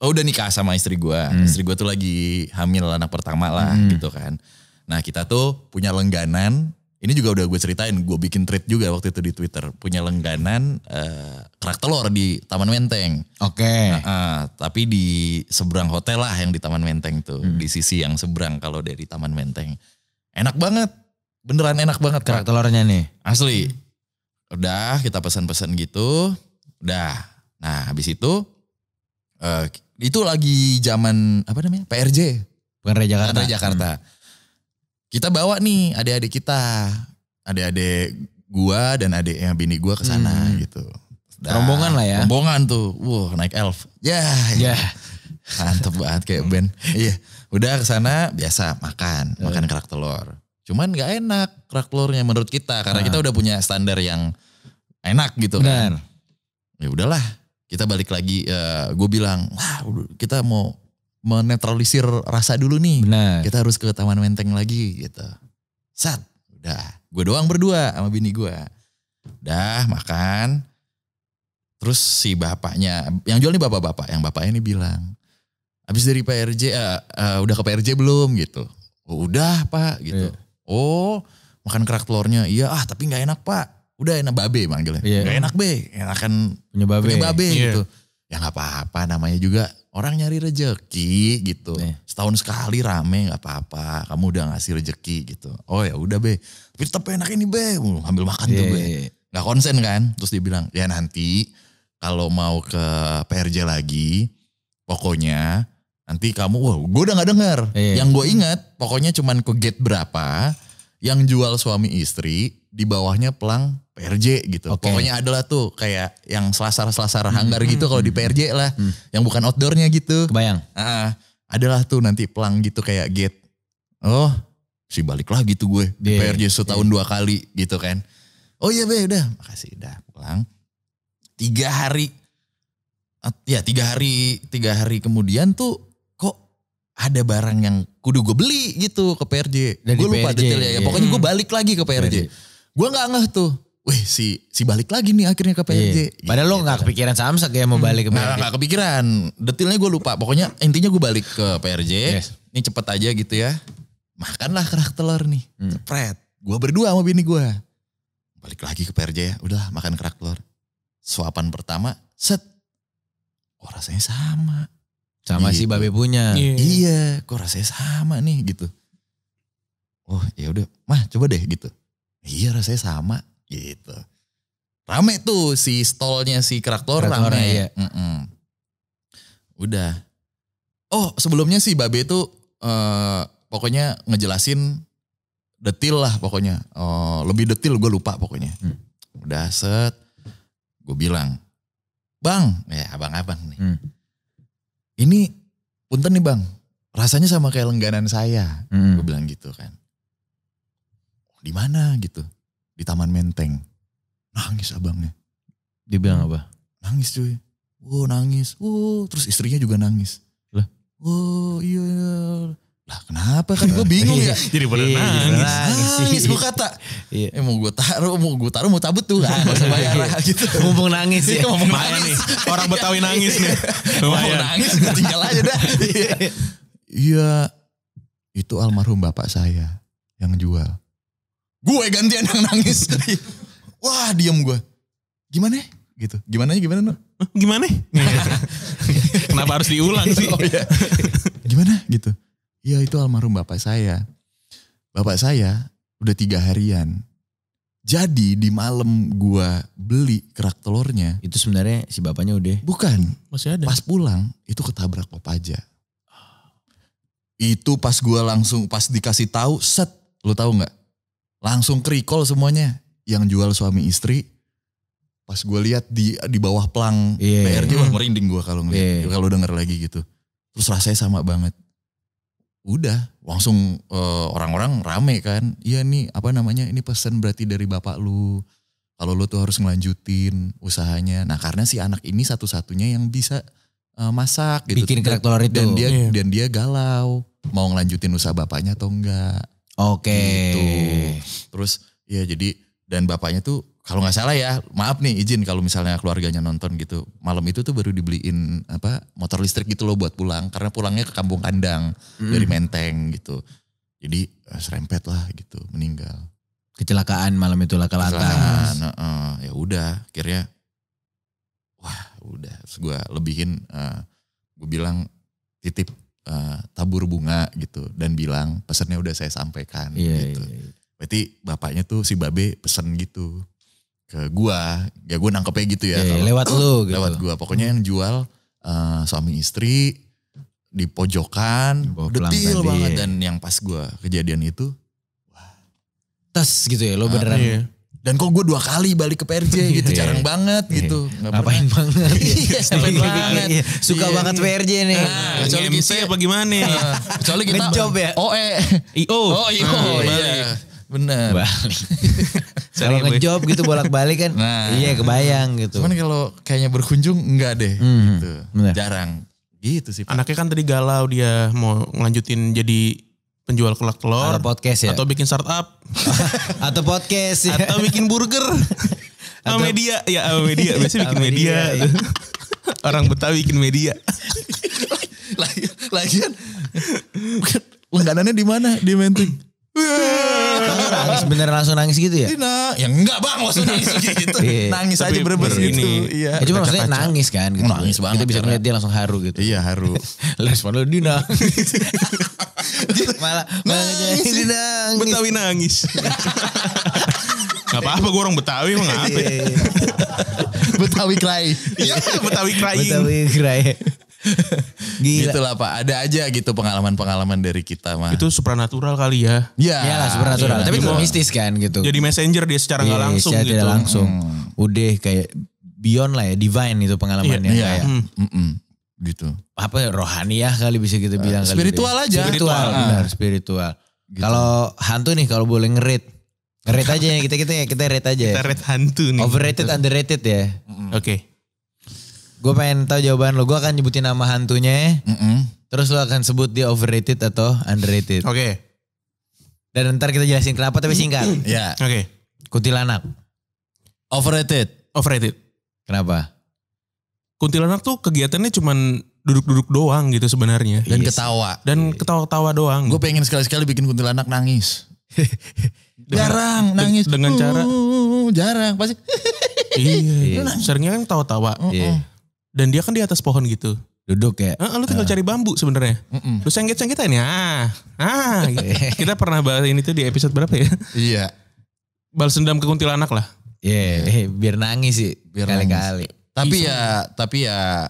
oh, udah nikah sama istri gue, Hmm. Istri gue tuh lagi hamil anak pertama lah hmm. gitu kan. Nah kita tuh punya lengganan ini juga udah gue ceritain, gue bikin tweet juga waktu itu di Twitter punya lengganan uh, eh, kerak telur di Taman Menteng. Oke. Okay. Uh, uh, tapi di seberang hotel lah yang di Taman Menteng tuh, hmm. di sisi yang seberang kalau dari Taman Menteng. Enak banget, beneran enak banget kerak, telurnya nih. Asli. Udah kita pesan-pesan gitu, udah. Nah habis itu uh, itu lagi zaman apa namanya PRJ. Bukan Raya Jakarta. Raya Jakarta. Hmm kita bawa nih adik-adik kita adik-adik gua dan yang bini gua ke sana hmm. gitu Dah, rombongan lah ya rombongan tuh wah naik elf ya ya yeah. mantep banget kayak band iya udah ke sana biasa makan hmm. makan kerak telur cuman nggak enak kerak telurnya menurut kita karena nah. kita udah punya standar yang enak gitu kan. Benar. kan ya udahlah kita balik lagi uh, eh, gue bilang wah kita mau menetralisir rasa dulu nih. Benar. Kita harus ke Taman Menteng lagi gitu. Sat, udah. Gue doang berdua sama bini gue. Udah makan. Terus si bapaknya, yang jual nih bapak-bapak. Yang bapaknya ini bilang, abis dari PRJ, uh, eh, uh, eh, udah ke PRJ belum gitu. Oh, udah pak gitu. Iya. Oh makan kerak telurnya, iya ah tapi gak enak pak. Udah enak babe manggilnya, yeah. nggak enak be, enakan punya babe, punya babe yeah. gitu ya nggak apa-apa namanya juga orang nyari rejeki gitu nih. Iya. setahun sekali rame nggak apa-apa kamu udah ngasih rejeki gitu oh ya udah be tapi tetap enak ini be uh, ambil makan yeah. tuh iya, be iya, nggak konsen kan terus dia bilang ya nanti kalau mau ke PRJ lagi pokoknya nanti kamu wah gue udah nggak denger yeah. yang gue ingat pokoknya cuman ke gate berapa yang jual suami istri di bawahnya pelang PRJ gitu. Okay. Pokoknya adalah tuh kayak yang selasar-selasar hmm. hanggar hmm, gitu kalau hmm, di hmm, PRJ lah. Hmm. Yang bukan outdoornya gitu. Kebayang. Uh, adalah tuh nanti pelang gitu kayak gate. Oh si balik lah gitu gue. Di yeah. PRJ iya, setahun yeah. dua kali gitu kan. Oh iya be udah makasih udah pulang. Tiga hari. Ya tiga hari, tiga hari kemudian tuh kok ada barang yang kudu gue beli gitu ke PRJ. Gue lupa detailnya ya. Iya. Pokoknya gue balik lagi ke PRJ. PRJ Gue nggak ngeh tuh. Wih si si balik lagi nih akhirnya ke PRJ. Iya. Padahal lo iya, nggak iya. kepikiran Samsak ya mau balik ke PRJ. Nah, gak kepikiran. Detailnya gue lupa. Pokoknya intinya gue balik ke PRJ. Yes. Ini cepet aja gitu ya. Makanlah kerak telur nih. Hmm. Cepret. Gue berdua sama bini gue. Balik lagi ke PRJ ya. Udah makan kerak telur. Suapan pertama. Set. kok rasanya sama. Sama gitu. si babe punya. Yeah. Iya. Kok rasanya sama nih gitu. Oh ya udah. Mah coba deh gitu Iya rasanya sama gitu. Rame tuh si stolnya si Kraktor rame. Iya. Mm Udah. Oh sebelumnya si Babe itu uh, eh, pokoknya ngejelasin detil lah pokoknya. Uh, lebih detil gue lupa pokoknya. Hmm. Udah set. Gue bilang. Bang. Ya abang-abang nih. Hmm. Ini punten nih bang. Rasanya sama kayak lengganan saya. Hmm. Gue bilang gitu kan di mana gitu di taman menteng nangis abangnya dia bilang hmm. apa nangis cuy wow nangis wow terus istrinya juga nangis lah oh iya, iya. lah kenapa kan gue bingung ya iya, jadi pada iya, nangis nangis, nangis gue kata iya. eh mau gue taruh mau gue taruh mau cabut tuh kan gak usah bayar iya. lah gitu mumpung nangis ya mumpung nangis nih orang Betawi nangis nih mumpung nangis gue tinggal aja dah iya. iya itu almarhum bapak saya yang jual Gue gantian yang nangis. Wah diem gue. Gimana gitu. Gimana gimana Nur? Gimana? Kenapa harus diulang sih? Oh, iya. Gimana gitu. Ya itu almarhum bapak saya. Bapak saya udah tiga harian. Jadi di malam gue beli kerak telurnya. Itu sebenarnya si bapaknya udah. Bukan. Masih ada. Pas pulang itu ketabrak aja Itu pas gue langsung pas dikasih tahu set. lo tahu nggak? Langsung krikol semuanya. Yang jual suami istri. Pas gue lihat di di bawah pelang yeah. PRJ wah hmm. merinding gue kalau ngeliat. Yeah. Kalau dengar lagi gitu. Terus rasanya sama banget. Udah langsung eh, orang-orang uh, rame kan. Iya nih apa namanya ini pesan berarti dari bapak lu. Kalau lu tuh harus ngelanjutin usahanya. Nah karena si anak ini satu-satunya yang bisa uh, masak gitu. Bikin kerak telur itu. Dan dia yeah. dan dia galau mau ngelanjutin usaha bapaknya atau enggak. Oke. Okay. Gitu. Terus ya jadi dan bapaknya tuh kalau nggak salah ya, maaf nih izin kalau misalnya keluarganya nonton gitu. Malam itu tuh baru dibeliin apa motor listrik gitu loh buat pulang karena pulangnya ke kampung kandang hmm. dari Menteng gitu. Jadi eh, serempet lah gitu, meninggal. Kecelakaan malam itu lah lantas. Uh, uh, ya udah, akhirnya wah udah, Terus gue lebihin uh, eh, gue bilang titip uh, tabur bunga gitu dan bilang pesannya udah saya sampaikan yeah, iya, gitu. Yeah, yeah. Berarti bapaknya tuh si Babe pesen gitu ke gua, ya gua nangkepnya gitu ya. Yeah, iya, kalo, lewat lu gitu. Lewat gua. Pokoknya yang jual uh, suami istri di pojokan, detil banget dan yang pas gua kejadian itu wah. tes gitu ya, lo ah, beneran. Uh, iya dan kok gue dua kali balik ke PRJ gitu iya. jarang banget iya. gitu ngapain banget ngapain iya, banget suka banget PRJ nih nah, kecuali kita apa gimana ah, kecuali kita job ya OE IO oh IO ah, iya benar balik kalau ngejob gitu bolak-balik kan nah. iya kebayang gitu cuman kalau kayaknya berkunjung enggak deh hmm, gitu jarang gitu sih anaknya kan tadi galau dia mau ngelanjutin jadi penjual kolak telur atau podcast ya atau bikin startup atau podcast ya. atau bikin burger atau ya, media ya media biasanya bikin media, media. Ya. orang Betawi bikin media iya, lagian langganannya di mana di Menteng kamu nangis bener langsung nangis gitu ya? Dina, ya enggak bang langsung nangis gitu. nangis aja bener-bener gitu. Iya. Ya, cuma maksudnya nangis kan gitu. Nangis banget. Kita bisa ngeliat dia langsung haru gitu. Iya haru. Respon lu Dina. malah malah nangis. nangis. Betawi nangis. Gak apa-apa gue orang Betawi emang apa. Iya, iya. Betawi cry. Iya Betawi cry, Betawi cry. Gila. Gitu lah Pak. Ada aja gitu pengalaman-pengalaman dari kita mah. Itu supranatural kali ya. Iya. Iyalah supranatural. Ya, Tapi itu mistis kan gitu. Jadi messenger dia secara nggak iya, langsung secara gitu. langsung. Hmm. Udah kayak beyond lah ya, divine itu pengalamannya ya, kayak. Hmm. Hmm. gitu. Apa rohani ya kali bisa kita bilang uh, spiritual kali. Spiritual ya. aja. Spiritual, ah. benar, spiritual. Gitu. Kalau hantu nih kalau boleh ngerit. Ngerit aja ya kita kita kita rate aja. Ya. Kita rate hantu nih. Overrated gitu. underrated ya. Oke. Gue pengen tahu jawaban lo. Gue akan nyebutin nama hantunya. Mm -mm. Terus lo akan sebut dia overrated atau underrated. Oke. Okay. Dan ntar kita jelasin kenapa tapi singkat. Iya. yeah. Oke. Okay. Kuntilanak. Overrated. Overrated. Kenapa? Kuntilanak tuh kegiatannya cuman duduk-duduk doang gitu sebenarnya. Dan yes. ketawa. Dan ketawa-ketawa doang. Gue pengen sekali-sekali bikin kuntilanak nangis. dengan, jarang nangis. Dengan cara. Uh, jarang pasti. iya. iya. Seringnya kan tawa-tawa. Iya. -tawa. Uh -uh. Dan dia kan di atas pohon gitu. Duduk ya. Heeh, lu tinggal uh. cari bambu sebenarnya. Mm -mm. Lu sengket-sengketan ini Ah. Ah. Gitu. kita pernah bahas ini tuh di episode berapa ya? Iya. Balas dendam ke kuntilanak lah. Iya, yeah, yeah. biar nangis sih biar kali-kali. Tapi Isang. ya, tapi ya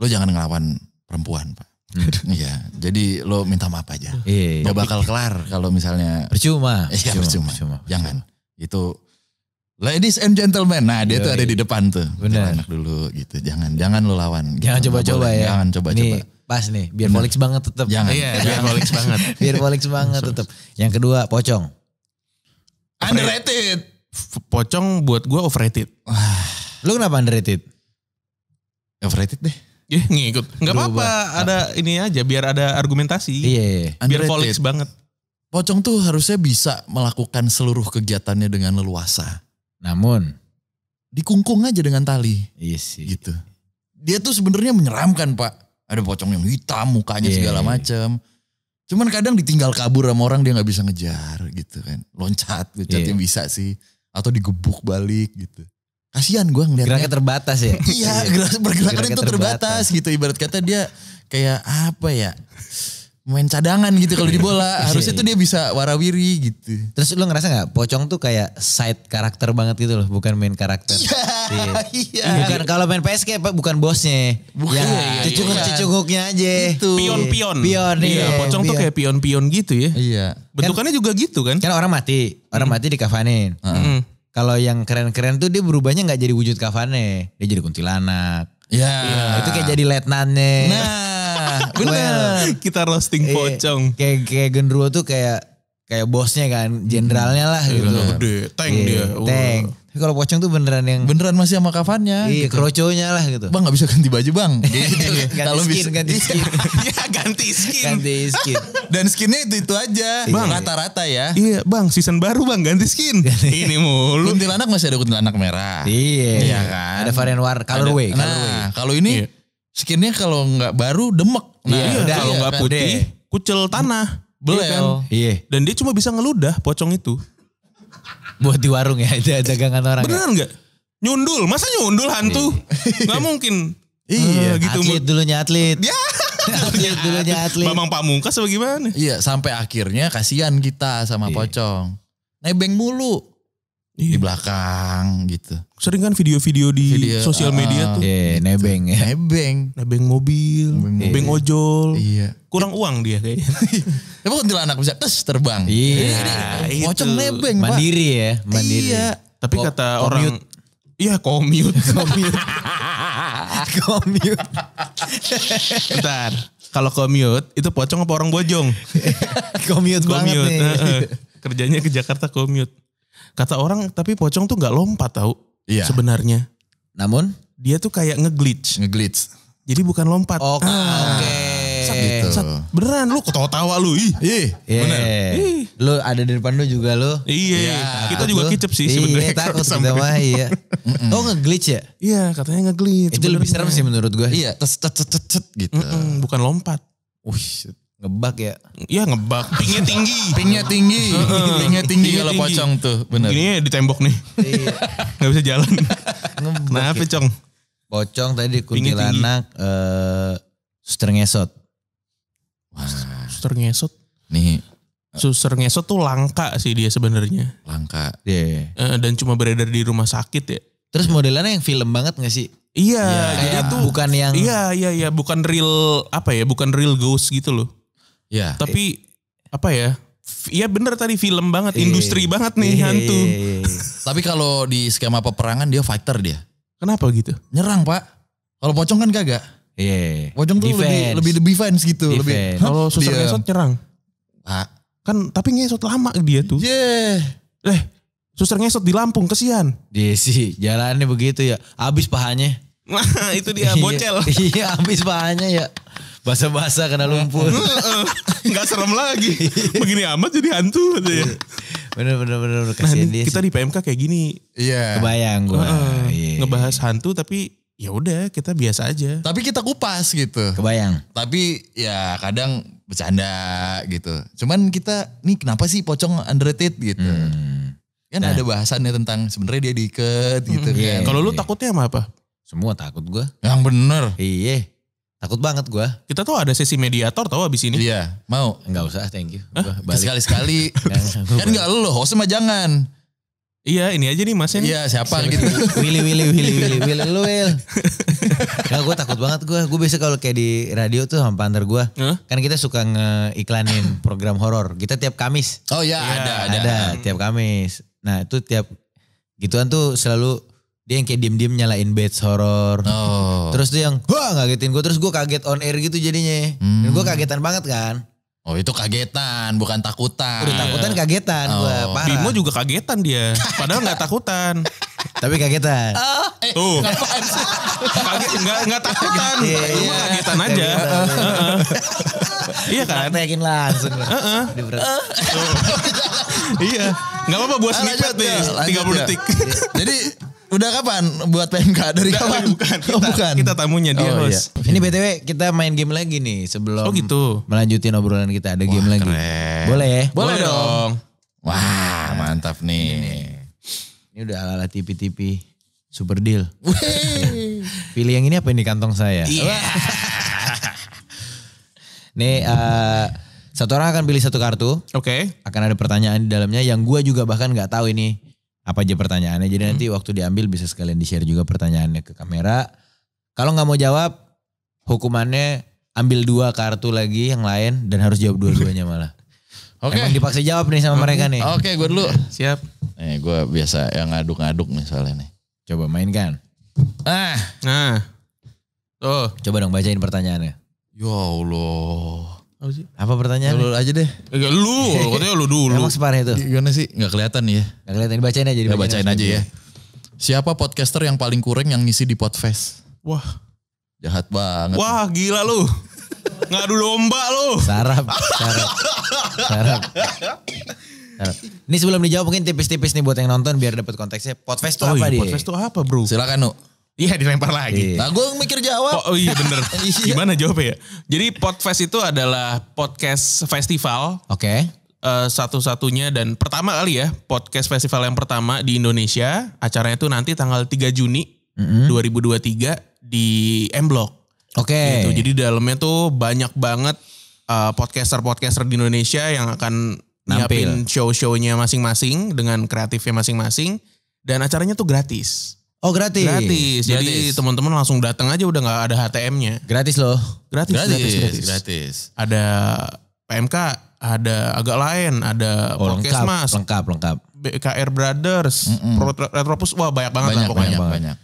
lu jangan ngelawan perempuan, Pak. Iya, jadi lo minta maaf aja. Iya, iya. gak bakal kelar kalau misalnya percuma. Iya, percuma. percuma. Jangan. Itu Ladies and gentlemen, nah dia Yoi. tuh ada di depan tuh. Benar. Enak dulu gitu, jangan jangan lu lawan. Jangan coba-coba ya. Jangan coba-coba. Pas nih, biar volix banget tetap. Jangan. Iya, biar volix banget. biar volix banget tetap. Yang kedua, pocong. Underrated. Pocong buat gue overrated. Lu kenapa underrated? Overrated deh. Ya ngikut. Gak apa-apa, ada ini aja biar ada argumentasi. Iya, iya. iya. Biar volix banget. Pocong tuh harusnya bisa melakukan seluruh kegiatannya dengan leluasa. Namun dikungkung aja dengan tali. Iya sih. Gitu. Dia tuh sebenarnya menyeramkan, Pak. Ada pocong yang hitam, mukanya yeah. Iya, segala iya. macam. Cuman kadang ditinggal kabur sama orang dia nggak bisa ngejar gitu kan. Loncat, loncat yeah. yang bisa sih. Atau digebuk balik gitu. Kasihan gue ngeliatnya. Geraknya terbatas ya? iya, gerak, pergerakannya itu terbatas gitu. Ibarat kata dia kayak apa ya main cadangan gitu kalau di bola. Iya, Harusnya iya. tuh dia bisa warawiri gitu. Terus lu ngerasa nggak pocong tuh kayak side karakter banget gitu loh, bukan main karakter. Iya. iya. iya. Bukan kalau main PSK bukan bosnya. Bukan. Ya, cucunguk-cucunguknya aja. Gitu. Pion-pion. Pion. nih pocong tuh kayak pion-pion gitu ya. Iya. Bentukannya kan juga gitu kan. Kan orang mati, orang mati di Hmm. Hmm. Kalau yang keren-keren tuh dia berubahnya nggak jadi wujud kafane, dia jadi kuntilanak. Iya. Itu kayak jadi letnannya. Nah bener. kita roasting iya, pocong. Kayak kayak genderuwo tuh kayak kayak bosnya kan, jenderalnya lah iya, gitu. Gede, tank yeah, dia. Tank. Tapi kalau pocong tuh beneran yang beneran masih sama kafannya, iya, gitu. kroconya lah gitu. Bang nggak bisa ganti baju bang. gitu. skin bisa ganti skin, ya ganti skin, ganti skin. Dan skinnya itu itu aja, iya. bang rata-rata ya. Iya bang, season baru bang ganti skin. Ini mulu. Kuntilanak masih ada kuntilanak merah. Iya, iya kan. Ada varian war colorway. Nah, kalau ini skinnya kalau nggak baru demek. Nah, iya, udah, kalau ya nggak kan? putih, deh. Iya. kucel tanah, iya belel. Kan? Iya, kan? Dan dia cuma bisa ngeludah pocong itu. Buat di warung ya, dagangan orang. Ya? Beneran nggak? Nyundul, masa nyundul hantu? Iya. Gak mungkin. Iya, hmm, gitu. Atlet dulunya atlet. Ya. atlet dulunya atlet. Bambang Pamungkas apa gimana? Iya, sampai akhirnya kasihan kita sama iya. pocong. Nebeng mulu iya. di belakang gitu. Sering kan video-video di video, ah, sosial uh, media tuh. Iya, gitu. nebeng ya. Nebeng. Nebeng mobil, nebeng, nebeng ojol. Iya. Kurang uang dia kayaknya. Tapi kalau anak bisa tes terbang. Iya. iya Pocong nebeng, Mandiri Pak. ya, mandiri. Iya. Tapi Ko kata commute. orang Iya, commute, komute komute Bentar. Kalau commute itu pocong apa orang bojong? commute, commute banget nih. Kerjanya ke Jakarta commute Kata orang tapi pocong tuh nggak lompat tahu. Iya. Sebenarnya. Namun dia tuh kayak ngeglitch. Ngeglitch. Jadi bukan lompat. Oh, ah. Oke. Okay. Ah. Okay. gitu. Sat, beneran lu ketawa-tawa lu. Ih. Ih. Yeah. Iya. Ih. Lu ada di depan lu juga lu. Iya. Yeah. kita juga lu, kicep sih sebenarnya. Iya, takut kita mah iya. oh ngeglitch ya? Iya, katanya ngeglitch. Itu sebenernya. lebih serem sih menurut gua. Iya, tet tet tet gitu. Mm -mm, bukan lompat. Wih, Ngebak ya? Iya ngebak. Pingnya tinggi. Pingnya tinggi. Pingnya tinggi kalau pocong tuh. Bener. Ini di tembok nih. Iya. Gak bisa jalan. Ngebak ya. pocong? cong? Pocong tadi kuntilanak. eh suster ngesot. Wah. Suster ngesot? Nih. Suster ngesot tuh langka sih dia sebenarnya. Langka. Iya. Yeah. dan cuma beredar di rumah sakit ya. Terus modelannya yang film banget gak sih? Iya, ya, jadi itu bukan yang Iya, iya, iya, bukan real apa ya? Bukan real ghost gitu loh. Ya. Tapi apa ya? Iya benar tadi film banget, eh. industri iya. banget nih eh. hantu. Tapi kalau di skema peperangan dia fighter dia. Kenapa gitu? Nyerang pak. Kalau pocong kan kagak. Iya. Pocong tuh defense. lebih lebih defense gitu. Lebih. Kalau susah ngesot nyerang. Pak. Kan tapi ngesot lama dia tuh. Yeah. Eh, susah ngesot di Lampung kesian. Iya sih jalannya begitu ya. Abis pahanya. itu dia bocel. iya abis pahanya ya basa-basa kena lumpur. Enggak serem lagi. Begini amat jadi hantu ya. Bener bener bener nah, kasihan nah, dia. Kita sih. di PMK kayak gini. Iya. Yeah. Kebayang gua. Uh, yeah. Iya, iya. Ngebahas hantu tapi ya udah kita biasa aja. Tapi kita kupas gitu. Kebayang. Tapi ya kadang bercanda gitu. Cuman kita nih kenapa sih pocong underrated gitu. Hmm. Kan nah. ada bahasannya tentang sebenarnya dia diikat gitu hmm. kan. Yeah, Kalau lu iya. takutnya sama apa? Semua takut gua. Yang bener. Iya. Takut banget gue. Kita tuh ada sesi mediator tau abis ini. Iya, mau. Enggak usah, thank you. Sekali-sekali. kan enggak lu loh, host mah jangan. Iya ini aja nih masnya Iya siapa, Sini. gitu. Willy, Willy, Willy, Willy, Willy, lu Will. Nah gue takut banget gue. Gue biasa kalau kayak di radio tuh sama partner gue. Huh? Kan kita suka ngeiklanin program horor. Kita tiap Kamis. Oh iya. ya ada, ada. Ada, tiap Kamis. Nah itu tiap gituan tuh selalu dia yang kayak diem-diem nyalain beds horror. Oh. Terus dia yang wah ngagetin gue terus gue kaget on air gitu jadinya. Hmm. Dan gue kagetan banget kan. Oh itu kagetan, bukan takutan. Udah takutan kagetan, oh. gue parah. Bimo juga kagetan dia, padahal nggak takutan. Tapi kagetan. Oh, Tuh. Eh. Kaget, nggak takutan. cuma iya, iya. Kagetan aja. Iya kan. Kita langsung. Heeh. iya. Gak apa-apa buat ah, snippet nih. Ya. Tiga puluh ya. detik. Iya. Jadi Udah kapan buat PMK? Dari Udah, kapan? Bukan, oh, kita, oh, bukan. Kita tamunya dia oh, host. Iya. Ini BTW kita main game lagi nih sebelum oh, gitu. melanjutin obrolan kita. Ada Wah, game keren. lagi. Boleh? Boleh, Boleh dong. Wah nah, mantap nih. Ini, udah ala-ala tipi-tipi. Super deal. Pilih yang ini apa ini kantong saya? Yeah. nih uh, satu orang akan pilih satu kartu. Oke. Okay. Akan ada pertanyaan di dalamnya yang gue juga bahkan nggak tahu ini apa aja pertanyaannya. Jadi hmm. nanti waktu diambil bisa sekalian di share juga pertanyaannya ke kamera. Kalau nggak mau jawab, hukumannya ambil dua kartu lagi yang lain dan harus jawab dua-duanya malah. Oke. Okay. Emang dipaksa jawab nih sama mereka nih. Oke, okay, gue dulu. Siap. Eh, gue biasa yang ngaduk-ngaduk misalnya nih. Coba mainkan. Ah, nah. Tuh. Coba dong bacain pertanyaannya. Ya Allah. Apa sih? Apa pertanyaan? Lu aja deh. Ya, lu, katanya lu dulu. Emang separah itu? Gimana sih? Gak kelihatan ya. Gak kelihatan, bacain aja. Dibacain bacain aja ya. Siapa podcaster yang paling kurang yang ngisi di Podfest? Wah. Jahat banget. Wah gila lu. Ngadu lomba lu. Sarap. Sarap. Sarap. Ini sebelum dijawab mungkin tipis-tipis nih buat yang nonton biar dapat konteksnya. Podfest itu oh apa iya, dia? Podfest itu apa bro? Silakan Nu. Iya dilempar lagi. Iya. Nah, gue mikir jawab. oh, oh iya bener. Iya. Gimana jawabnya ya? Jadi podcast itu adalah podcast festival. Oke. Okay. Uh, eh, satu-satunya dan pertama kali ya podcast festival yang pertama di Indonesia. Acaranya itu nanti tanggal 3 Juni mm -hmm. 2023 di M Block. Oke. Okay. Gitu. Jadi dalamnya tuh banyak banget uh, podcaster-podcaster di Indonesia yang akan nampil show-shownya masing-masing dengan kreatifnya masing-masing dan acaranya tuh gratis. Oh gratis. Gratis. Jadi teman-teman langsung datang aja udah nggak ada HTM-nya. Gratis loh. Gratis. Gratis. Gratis. gratis. gratis. Ada PMK, ada agak lain, ada oh, mas, lengkap, lengkap, lengkap. BKR Brothers, mm -mm. Pro Retropus, wah banyak banget banyak, lah pokoknya. Banyak, banyak.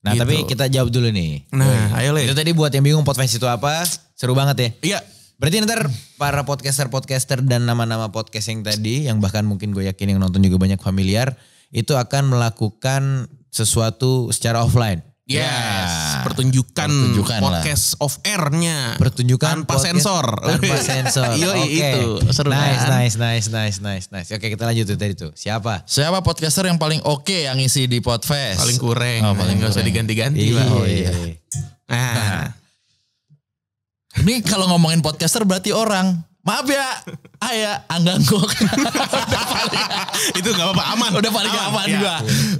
Nah gitu. tapi kita jawab dulu nih. Nah, ayo Le. Itu tadi buat yang bingung podcast itu apa, seru banget ya. Iya. Berarti ntar para podcaster-podcaster dan nama-nama podcasting tadi, yang bahkan mungkin gue yakin yang nonton juga banyak familiar, itu akan melakukan sesuatu secara offline. Yes, yeah. pertunjukan, pertunjukan podcast lah. off airnya pertunjukan tanpa podcast, sensor, tanpa sensor. Yo okay. itu seru nice, kan? nice, nice, nice, nice, nice. Oke okay, kita lanjut tuh tadi tuh. Siapa? Siapa podcaster yang paling oke okay yang isi di podcast? Paling kurang. Oh, paling nggak usah diganti-ganti iya. lah. Oh, iya. nah. Ini kalau ngomongin podcaster berarti orang. Maaf ya, ayah ah, angganggok. itu gak apa-apa aman. Udah paling aman, aman ya. gua.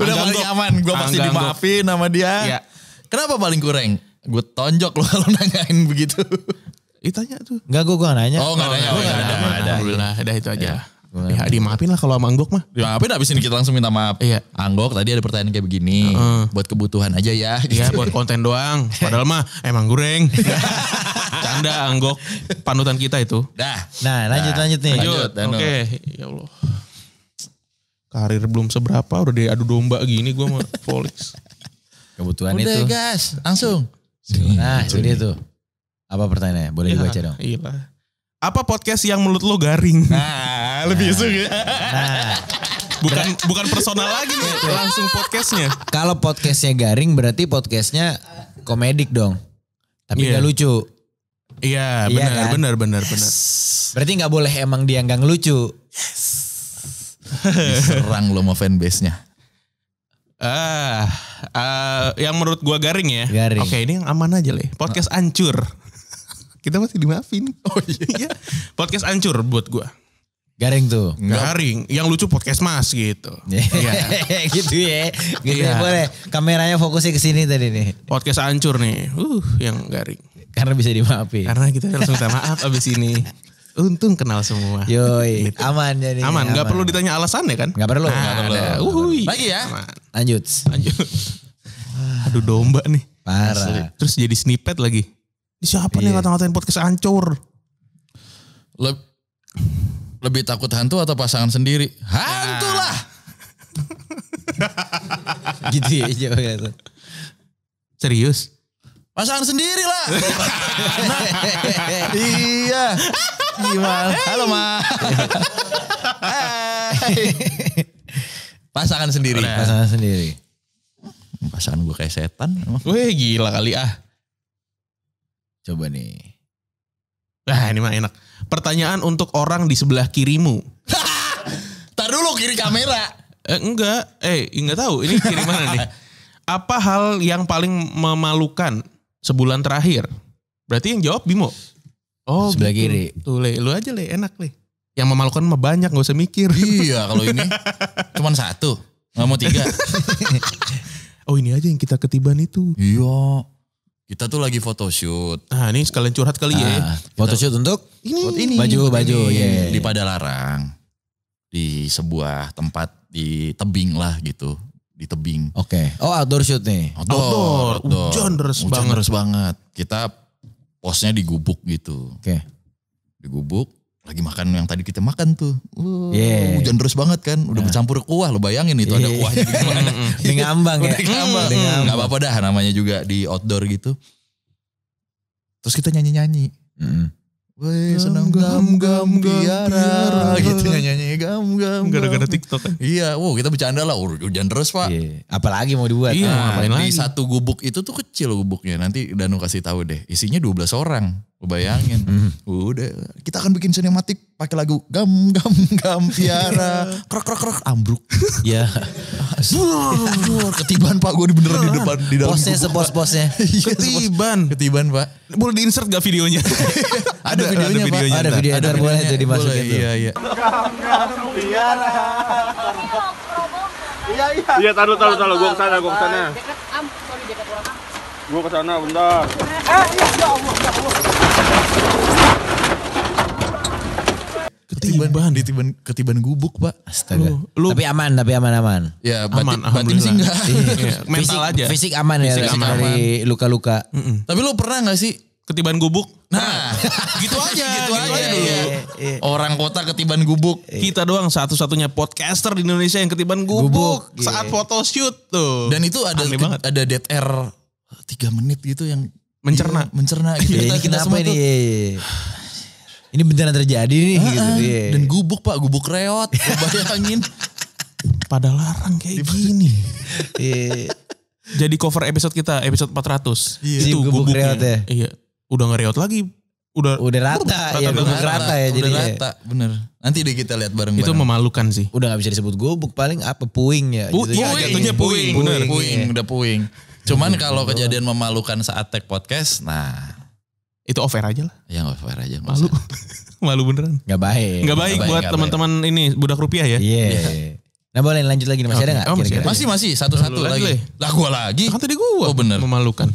Udah anggang paling aman. Gua pasti dimaafin sama dia. Ya. Kenapa paling kurang? Gue tonjok lo kalau nanyain begitu. Ditanya tuh. Enggak gue gue nanya. Oh, enggak oh, nanya. Oh, enggak ada. Enggak ada. udah itu aja. Ya. Ya dimaafin lah kalau sama Anggok mah. Dimaafin habis ini kita langsung minta maaf. Iya. Anggok tadi ada pertanyaan kayak begini. Uh -uh. Buat kebutuhan aja ya. Gitu. Iya, buat konten doang. Padahal mah emang eh, goreng. Canda Anggok. Panutan kita itu. Dah. Nah lanjut nah, lanjut nih. Lanjut. Oke. Okay. Ya Allah. Karir belum seberapa udah diadu domba gini gue mau Folix. Kebutuhan udah, itu. Udah guys langsung. Nah itu tuh. Apa pertanyaannya? Boleh ya, dibaca iya, dong. Iya Apa podcast yang menurut lo garing? Nah Nah, lebih nah. ya. Nah. Bukan bukan personal lagi nih, langsung podcastnya. Kalau podcastnya garing berarti podcastnya komedik dong. Tapi yeah. gak lucu. Iya, iya, benar, kan? benar, benar, yes. benar. Berarti nggak boleh emang dia nggak lucu. Yes. Diserang lo mau fanbase-nya. Ah, uh, uh, yang menurut gua garing ya. Garing. Oke, okay, ini yang aman aja leh. Podcast ah. ancur. Kita masih dimaafin. Oh iya. iya. Podcast ancur buat gua. Garing tuh. Garing. Yang lucu podcast mas gitu. Iya. iya. gitu ya. Gitu ya. Iya. boleh. Kameranya fokusnya ke sini tadi nih. Podcast hancur nih. Uh, yang garing. Karena bisa dimaafin. Karena kita langsung minta maaf abis ini. Untung kenal semua. Yoi. Gitu. Aman jadi. Aman. Gak perlu ditanya alasannya kan? Gak perlu. Nah, gak perlu. Uhuy. Lagi ya. Aman. Lanjut. Lanjut. Aduh domba nih. Parah. Terus jadi snippet lagi. Siapa yeah. nih iya. ngata-ngatain podcast hancur? Lep. Lebih takut hantu atau pasangan sendiri? Hantulah. gitu ya jawabnya. Gitu. Serius? Pasangan sendiri lah. iya. Gimana? Halo Ma. pasangan sendiri. Pasangan sendiri. Pasangan gue kayak setan. Wih gila kali ah. Coba nih. Nah ini mah enak. Pertanyaan untuk orang di sebelah kirimu. Tar dulu kiri kamera. Eh, enggak, eh enggak tahu ini kiri mana nih. Apa hal yang paling memalukan sebulan terakhir? Berarti yang jawab Bimo. Oh, sebelah gitu. kiri. Tuh, Le, lu aja Le, enak Le. Yang memalukan mah banyak, gak usah mikir. Iya, kalau ini cuman satu. Gak mau tiga. oh, ini aja yang kita ketiban itu. Iya. Kita tuh lagi photoshoot. Nah ini sekalian curhat kali nah, ya. Ah, photoshoot untuk ini baju-baju ya. Yeah. Di Padalarang. Di sebuah tempat di tebing lah gitu. Di tebing. Oke. Okay. Oh outdoor shoot nih. Outdoor. outdoor. outdoor. Hujan deras banget. banget. Kita posnya di gubuk gitu. Oke. Okay. Di gubuk lagi makan yang tadi kita makan tuh. Uh, yeah. Hujan terus banget kan. Udah nah. bercampur kuah lo bayangin itu yeah. ada iya. kuahnya gimana. ngambang ya. ngambang. Mm. Gak apa-apa dah namanya juga di outdoor gitu. Terus kita nyanyi-nyanyi. Mm. Woi senang gam gam biara gitu nyanyi gam gam gara-gara TikTok kan. Iya, wow kita bercanda lah hujan terus pak. Iya. Apalagi mau dibuat. Iya, nah, apa di lagi. satu gubuk itu tuh kecil gubuknya. Nanti Danu kasih tahu deh. Isinya 12 orang. Bayangin. Hmm. Udah, kita akan bikin sinematik pakai lagu gam gam gam tiara krok krok krok ambruk ya ketiban pak gue bener di iya. depan di dalam posnya iya, sebos posnya ketiban ketiban pak boleh insert gak videonya ada, videonya, ada videonya ada videonya ada boleh itu iya iya gam gam iya iya iya taruh taruh taruh gue kesana gue kesana gue kesana bentar eh iya, ya Allah ya Allah ketiban ketiban, iya. ditiban, ketiban gubuk pak astaga lu, lu, tapi aman tapi aman aman ya batin, aman, batin sih enggak iya. Iya. mental aja fisik aman ya fisik aman. dari luka-luka mm -mm. tapi lu pernah gak sih ketiban gubuk nah, nah. gitu aja gitu, aja, aja dulu iya, iya. orang kota ketiban gubuk kita doang satu-satunya podcaster di Indonesia yang ketiban gubuk, gubuk saat photoshoot tuh dan itu ada ke, ada dead air tiga menit gitu yang mencerna iya, mencerna gitu. Kita, kita semua ini tuh, ini beneran terjadi nih gitu. dia. Dan gubuk pak, gubuk reot. Bayangin. Pada larang kayak Dibu gini. Iya. Jadi cover episode kita, episode 400. Iya. Itu gubuk gubuknya. reot ya? Iya. Udah ngereot lagi. Udah, udah rata, iya, rata ya rata, rata, rata ya jadi udah rata bener nanti deh kita lihat bareng, bareng itu memalukan sih udah gak bisa disebut gubuk paling apa puing ya Pu gitu. puing, ya, puing, puing, puing, Udah puing, ya. udah puing, Cuman kalau kejadian memalukan saat tag podcast, nah itu offer aja lah. ya offer aja. Malu. Malu beneran. Gak baik. Gak baik, gak buat teman-teman ini budak rupiah ya. Iya. Yeah. yeah. Nah boleh lanjut lagi masih okay. ada nggak? Oh, masih, masih masih satu-satu lagi. lagi. Lah gua lagi. Kan tadi gua. Oh bener. Memalukan.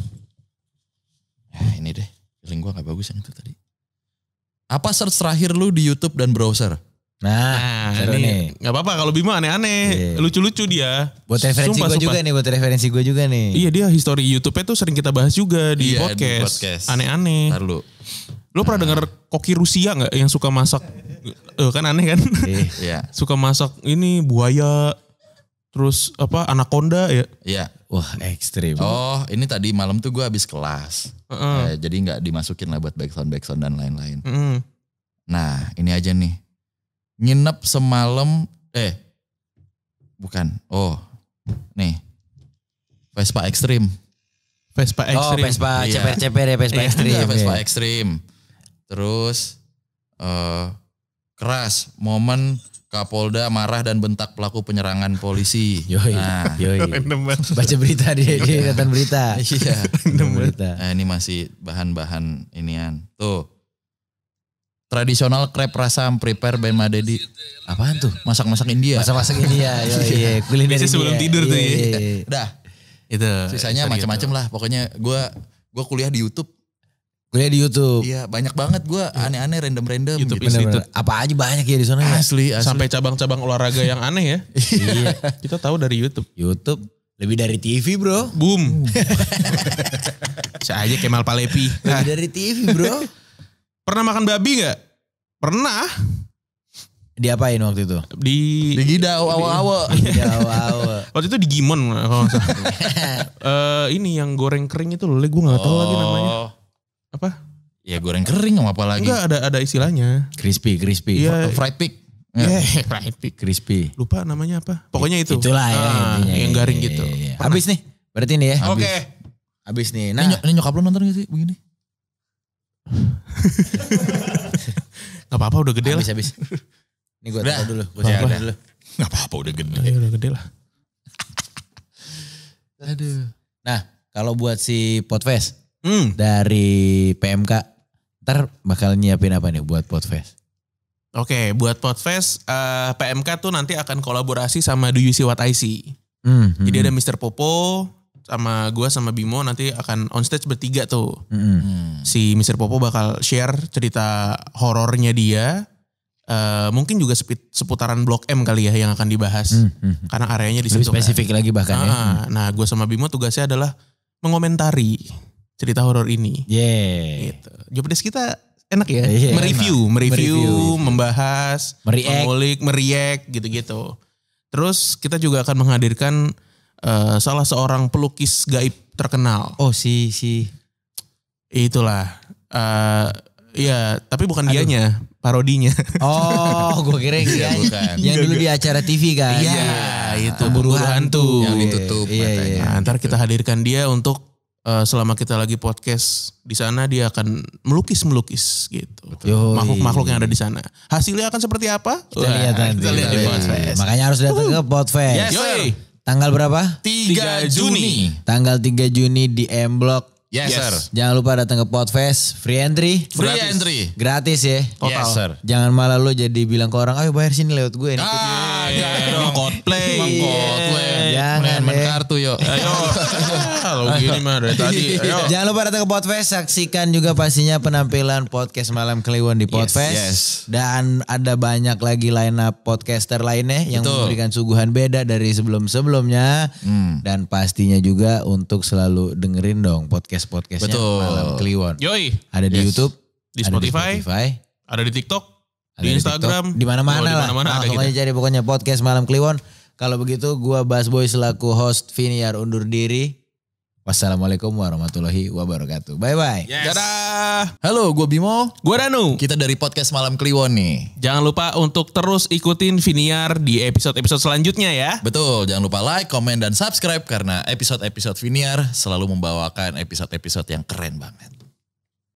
Nah, ini deh. Feeling gua gak bagus yang itu tadi. Apa search terakhir lu di YouTube dan browser? Nah, nah ini nggak apa-apa kalau Bima aneh-aneh, yeah. lucu-lucu dia. Buat referensi gue juga nih, buat referensi gue juga nih. Iya dia histori youtube itu sering kita bahas juga di, iya, podcast. Aneh-aneh. Ntar lu. Lo pernah nah. denger koki Rusia nggak yang suka masak? uh, kan aneh kan? Iya. iya. suka masak ini buaya, terus apa anaconda ya? Iya. Wah ekstrim. Oh ini tadi malam tuh gue habis kelas, uh -uh. Eh, jadi nggak dimasukin lah buat backsound backsound dan lain-lain. Mm-hmm. Nah ini aja nih nginep semalam eh bukan. Oh. Nih. Vespa Extreme. Vespa oh, Extreme. Oh, Vespa iya. ceper-ceper ya Vespa iya, Extreme. Iya, Vespa ya. Extreme. Terus uh, keras momen Kapolda marah dan bentak pelaku penyerangan polisi. Yoi. Nah, yoi. Baca berita di catatan berita. Iya. berita. Nah, ini masih bahan-bahan inian. Tuh tradisional krep rasa prepare by Madedi. Apaan tuh? Masak-masak India. Masak-masak India. Yo, iya, kuliner Biasa sebelum tidur tuh ya. Iya, iya, iya. Dah. Itu. Sisanya macam-macam gitu. lah. Pokoknya gua gua kuliah di YouTube. Kuliah di YouTube. Iya, banyak banget gua aneh-aneh random-random YouTube, gitu. Bener -bener. Apa aja banyak ya di sana ya. Asli, asli. Sampai cabang-cabang olahraga yang aneh ya. iya. Kita tahu dari YouTube. YouTube lebih dari TV, Bro. Boom. Hmm. Saya aja Kemal Palepi. Lebih dari TV, Bro. Pernah makan babi nggak? Pernah. Diapain waktu itu? Di digida awal awa awal awa waktu itu di Gimon kalau salah. uh, ini yang goreng kering itu loh, gue nggak tahu oh. lagi namanya. Oh. Apa? Ya goreng kering apa lagi? Enggak ada ada istilahnya. Crispy, crispy. Ya. Fried pig. Yeah, fried pig. Crispy. Lupa namanya apa? Pokoknya itu. Itulah ya. Ah, yang garing gitu. Iya, iya, iya. Habis nih. Berarti nih ya. Oke. Okay. Habis nih. Nah, ini, ini nyokap lo nonton gak sih begini? Gak apa-apa udah gede abis lah. Abis. Ini gue taruh dulu, gue siapin dulu. Gak apa-apa udah gede. Ya, udah gede lah. Aduh. Nah, kalau buat si potves hmm. dari PMK, ntar bakal nyiapin apa nih buat potves Oke, okay, buat potves uh, eh, PMK tuh nanti akan kolaborasi sama Do You See What I See. Hmm, Jadi hmm. ada Mr. Popo, sama gue sama Bimo nanti akan on stage bertiga tuh. Mm. Si Mr. Popo bakal share cerita horornya dia. Uh, mungkin juga seputaran Blok M kali ya yang akan dibahas. Mm, hmm Karena areanya di situ. Kan. spesifik kan. lagi bahkan ya. Ah, ah. nah, ya. Nah gue sama Bimo tugasnya adalah mengomentari cerita horor ini. Yeah. Gitu. Jobdesk kita enak ya. Yeah, mereview, enak. mereview, mereview, gitu. membahas, meriak, mengulik, meriak gitu-gitu. Terus kita juga akan menghadirkan uh, salah seorang pelukis gaib terkenal. Oh si si itulah. Uh, Iya, tapi bukan Aduh. dianya, parodinya. Oh, gue kira yang ya, bukan. yang dulu di acara TV kan. Iya, ya, itu buru hantu. Yang ditutup iya, matanya. Iya, iya. Iya, iya, nah, ntar kita gitu. hadirkan dia untuk uh, selama kita lagi podcast di sana dia akan melukis melukis gitu. Makhluk-makhluk yang ada di sana. Hasilnya akan seperti apa? Kita Wah, lihat nanti. Kita Makanya harus datang ke uhuh. Podfest. Yes, Yoi. Tanggal berapa? 3, 3 Juni. Juni. Tanggal 3 Juni di M Block. Yes, yes, sir. Jangan lupa datang ke Podfest, free entry. Free gratis. entry. Gratis ya. Total. Yes, sir. Jangan malah lu jadi bilang ke orang, ayo bayar sini lewat gue. Nih. Ah, iya, iya, iya dong. Codplay. Iya. Codplay. Jangan main, main ya. kartu yuk. Ayo tahu gini mah dari tadi. Ayo. Jangan lupa datang ke Podfest, saksikan juga pastinya penampilan podcast malam Kliwon di Podfest. Yes, yes. Dan ada banyak lagi line up podcaster lainnya yang Betul. memberikan suguhan beda dari sebelum-sebelumnya. Hmm. Dan pastinya juga untuk selalu dengerin dong podcast-podcastnya malam Kliwon. Yoi. Ada di yes. YouTube, di Spotify, ada di, Spotify. Ada di TikTok, ada di Instagram, di mana-mana lah. Dimana -mana Langsung aja cari pokoknya podcast malam Kliwon. Kalau begitu, gua Bas Boy selaku host Viniar undur diri. Wassalamualaikum warahmatullahi wabarakatuh. Bye bye. Yes. Dadah. Halo, gue Bimo. Gue Ranu. Kita dari podcast Malam Kliwon nih. Jangan lupa untuk terus ikutin Viniar di episode-episode selanjutnya ya. Betul. Jangan lupa like, komen, dan subscribe karena episode-episode Viniar selalu membawakan episode-episode yang keren banget.